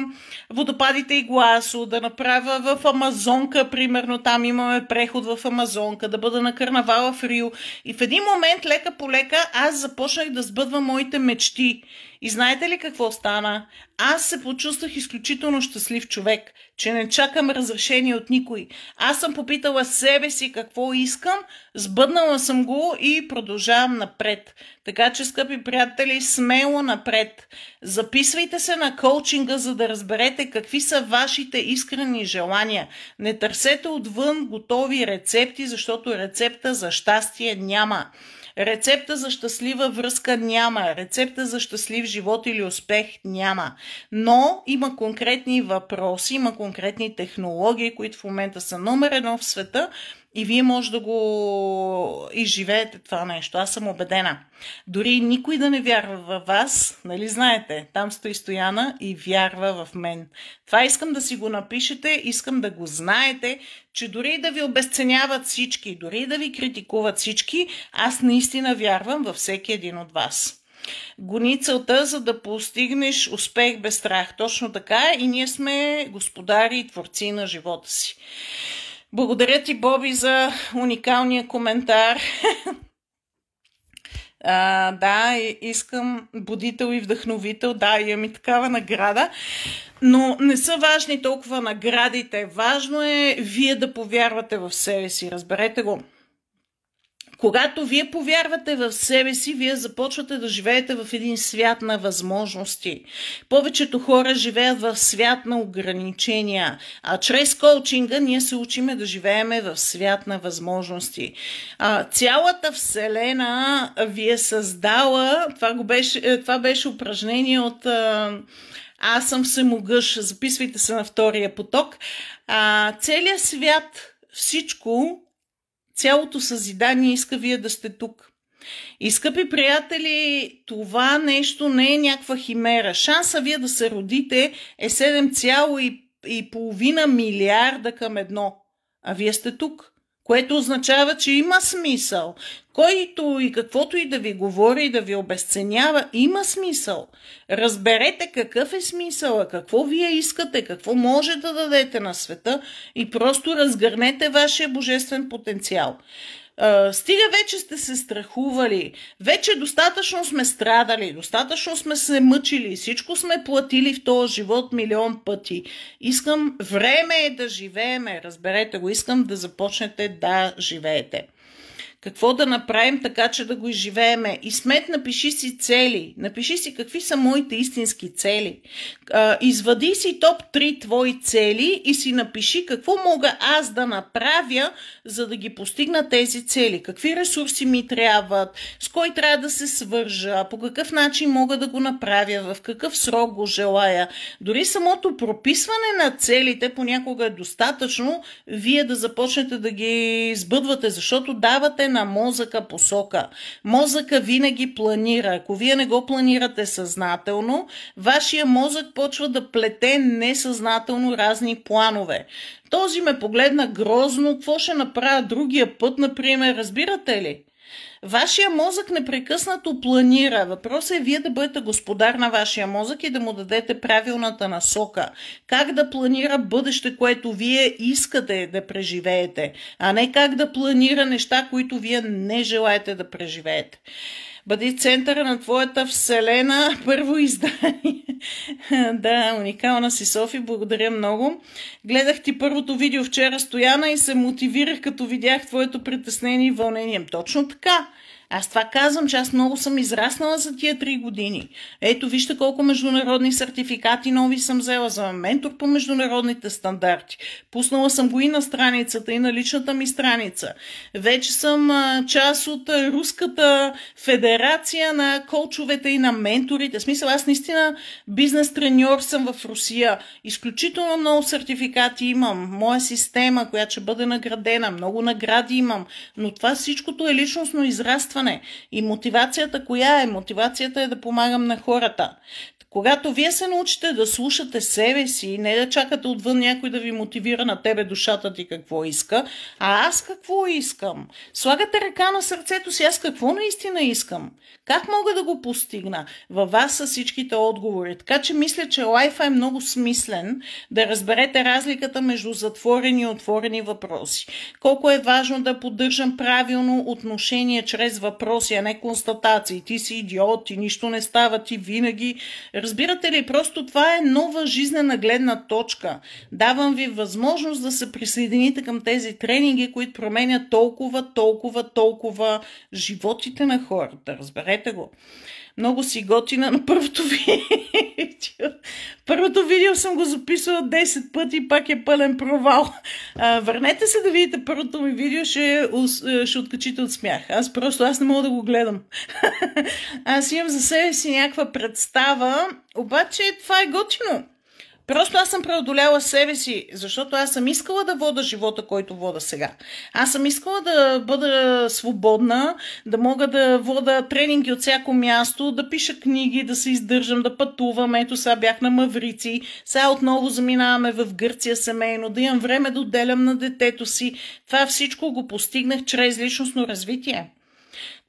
водопадите и гласо, да направя в Амазонка, примерно там имаме преход в Амазонка, да бъда на карнавала в Рио. И в един момент, лека по лека, аз започнах да сбъдвам моите мечти. И знаете ли какво стана? Аз се почувствах изключително щастлив човек, че не чакам разрешение от никой. Аз съм попитала себе си какво искам, сбъднала съм го и продължавам напред. Така че, скъпи приятели, смело напред. Записвайте се на коучинга, за да разберете какви са вашите искрени желания. Не търсете отвън готови рецепти, защото рецепта за щастие няма. Рецепта за щастлива връзка няма. Рецепта за щастлив живот или успех няма. Но има конкретни въпроси, има конкретни технологии, които в момента са номер едно в света, и вие може да го изживеете това нещо. Аз съм убедена. Дори никой да не вярва в вас, нали знаете, там стои Стояна и вярва в мен. Това искам да си го напишете, искам да го знаете, че дори да ви обесценяват всички, дори да ви критикуват всички, аз наистина вярвам във всеки един от вас. Гони целта, за да постигнеш успех без страх. Точно така и ние сме господари и творци на живота си. Благодаря ти, Боби, за уникалния коментар. А, да, искам будител и вдъхновител, да, имам и такава награда, но не са важни толкова наградите. Важно е вие да повярвате в себе си, разберете го. Когато вие повярвате в себе си, вие започвате да живеете в един свят на възможности. Повечето хора живеят в свят на ограничения, а чрез коучинга ние се учиме да живееме в свят на възможности. А, цялата Вселена ви е създала, това, го беше, е, това беше упражнение от а, Аз съм всемогъщ, записвайте се на втория поток. А, целият свят всичко цялото съзидание иска вие да сте тук. И, скъпи приятели, това нещо не е някаква химера. Шанса вие да се родите е 7,5 милиарда към едно. А вие сте тук, което означава, че има смисъл, който и каквото и да ви говори и да ви обесценява, има смисъл. Разберете какъв е а какво вие искате, какво може да дадете на света и просто разгърнете вашия божествен потенциал. стига вече сте се страхували, вече достатъчно сме страдали, достатъчно сме се мъчили, всичко сме платили в този живот милион пъти. Искам, време е да живееме, разберете го, искам да започнете да живеете. Какво да направим така, че да го изживееме? И смет, напиши си цели. Напиши си какви са моите истински цели. Извади си топ 3 твои цели и си напиши какво мога аз да направя, за да ги постигна тези цели. Какви ресурси ми трябват, с кой трябва да се свържа, по какъв начин мога да го направя, в какъв срок го желая. Дори самото прописване на целите понякога е достатъчно вие да започнете да ги сбъдвате, защото давате на мозъка посока. Мозъка винаги планира. Ако вие не го планирате съзнателно, вашия мозък почва да плете несъзнателно разни планове. Този ме погледна грозно, какво ще направя другия път, например, разбирате ли? Вашия мозък непрекъснато планира. Въпросът е вие да бъдете господар на вашия мозък и да му дадете правилната насока. Как да планира бъдеще, което вие искате да преживеете, а не как да планира неща, които вие не желаете да преживеете. Бъди центъра на твоята вселена. Първо издание. [LAUGHS] да, уникална си Софи. Благодаря много. Гледах ти първото видео вчера, Стояна, и се мотивирах, като видях твоето притеснение и вълнение. Точно така. Аз това казвам, че аз много съм израснала за тия три години. Ето, вижте колко международни сертификати нови съм взела за ментор по международните стандарти. Пуснала съм го и на страницата, и на личната ми страница. Вече съм част от Руската федерация на колчовете и на менторите. В смисъл, аз наистина бизнес треньор съм в Русия. Изключително много сертификати имам. Моя система, която ще бъде наградена. Много награди имам. Но това всичкото е личностно израстване израстване. И мотивацията коя е? Мотивацията е да помагам на хората. Когато вие се научите да слушате себе си, не да чакате отвън някой да ви мотивира на тебе душата ти какво иска, а аз какво искам. Слагате ръка на сърцето си, аз какво наистина искам. Как мога да го постигна? Във вас са всичките отговори. Така че мисля, че лайфа е много смислен да разберете разликата между затворени и отворени въпроси. Колко е важно да поддържам правилно отношение чрез въпроси, а не констатации. Ти си идиот, ти нищо не става, ти винаги Разбирате ли, просто това е нова жизнена гледна точка. Давам ви възможност да се присъедините към тези тренинги, които променят толкова, толкова, толкова животите на хората. Разберете го. Много си готина, на първото видео... първото видео съм го записала 10 пъти и пак е пълен провал. върнете се да видите първото ми видео, ще, ще откачите от смях. Аз просто, аз не мога да го гледам. [LAUGHS] аз имам за себе си някаква представа, обаче това е готино. Просто аз съм преодоляла себе си, защото аз съм искала да вода живота, който вода сега. Аз съм искала да бъда свободна, да мога да вода тренинги от всяко място, да пиша книги, да се издържам, да пътувам. Ето сега бях на Маврици, сега отново заминаваме в Гърция семейно, да имам време да отделям на детето си. Това всичко го постигнах чрез личностно развитие.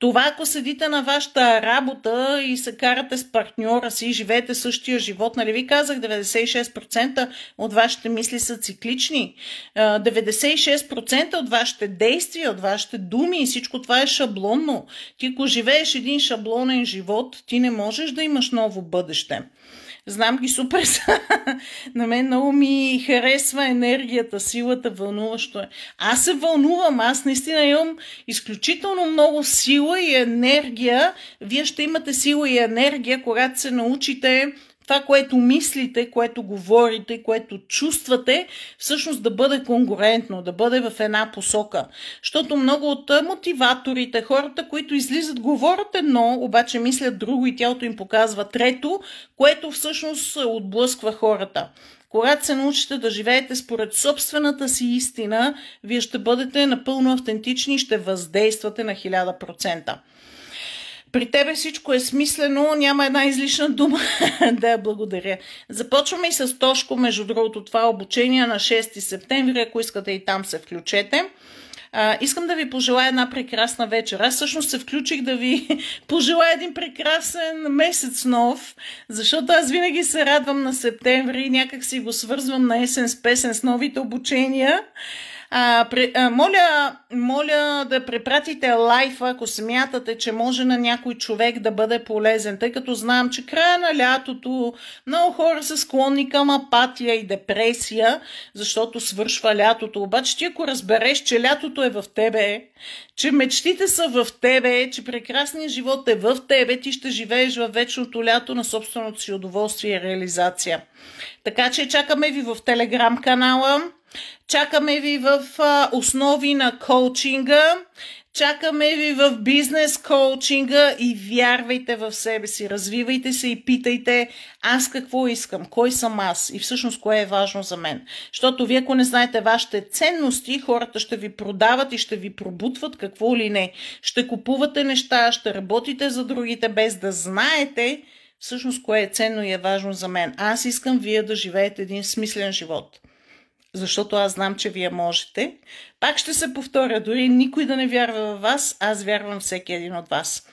Това, ако седите на вашата работа и се карате с партньора си, живеете същия живот, нали ви казах, 96% от вашите мисли са циклични, 96% от вашите действия, от вашите думи и всичко това е шаблонно. Ти, ако живееш един шаблонен живот, ти не можеш да имаш ново бъдеще. Знам ги супер [LAUGHS] На мен много ми харесва енергията, силата, вълнуващо е. Аз се вълнувам, аз наистина имам изключително много сила и енергия. Вие ще имате сила и енергия, когато се научите това, което мислите, което говорите, което чувствате, всъщност да бъде конкурентно, да бъде в една посока. Защото много от мотиваторите, хората, които излизат, говорят едно, обаче мислят друго и тялото им показва трето, което всъщност отблъсква хората. Когато се научите да живеете според собствената си истина, вие ще бъдете напълно автентични и ще въздействате на 1000%. При тебе всичко е смислено, няма една излишна дума. [LAUGHS] да, я благодаря. Започваме и с Тошко, между другото, това обучение на 6 септември, ако искате и там се включете. А, искам да ви пожелая една прекрасна вечер. Аз всъщност се включих да ви [LAUGHS] пожелая един прекрасен месец нов, защото аз винаги се радвам на септември и някак си го свързвам на есен с песен с новите обучения. А, при, а, моля, моля да препратите лайфа, ако смятате, че може на някой човек да бъде полезен, тъй като знам, че края на лятото много хора са склонни към апатия и депресия, защото свършва лятото. Обаче ти ако разбереш, че лятото е в тебе, че мечтите са в тебе, че прекрасният живот е в тебе, ти ще живееш във вечното лято на собственото си удоволствие и реализация. Така че чакаме ви в телеграм канала Чакаме ви в основи на коучинга. Чакаме ви в бизнес коучинга и вярвайте в себе си, развивайте се и питайте аз какво искам, кой съм аз и всъщност кое е важно за мен. Защото вие ако не знаете вашите ценности, хората ще ви продават и ще ви пробутват какво ли не. Ще купувате неща, ще работите за другите без да знаете всъщност кое е ценно и е важно за мен. Аз искам вие да живеете един смислен живот защото аз знам, че вие можете. Пак ще се повторя, дори никой да не вярва във вас, аз вярвам всеки един от вас.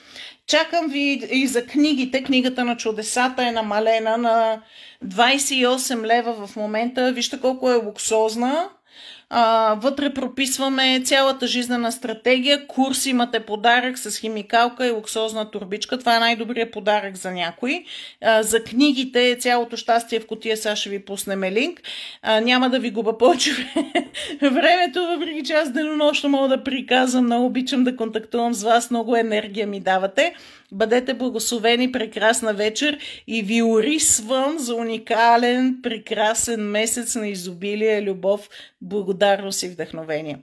Чакам ви и за книгите. Книгата на чудесата е намалена на 28 лева в момента. Вижте колко е луксозна. А, вътре прописваме цялата жизнена стратегия. Курс имате подарък с химикалка и луксозна турбичка. Това е най-добрият подарък за някой. А, за книгите цялото щастие в котия сега ще ви пуснем линк. А, няма да ви губа повече времето, въпреки че аз денонощно мога да приказвам. Много обичам да контактувам с вас. Много енергия ми давате. Бъдете благословени, прекрасна вечер и ви урисвам за уникален, прекрасен месец на изобилие, любов, благодарност и вдъхновение.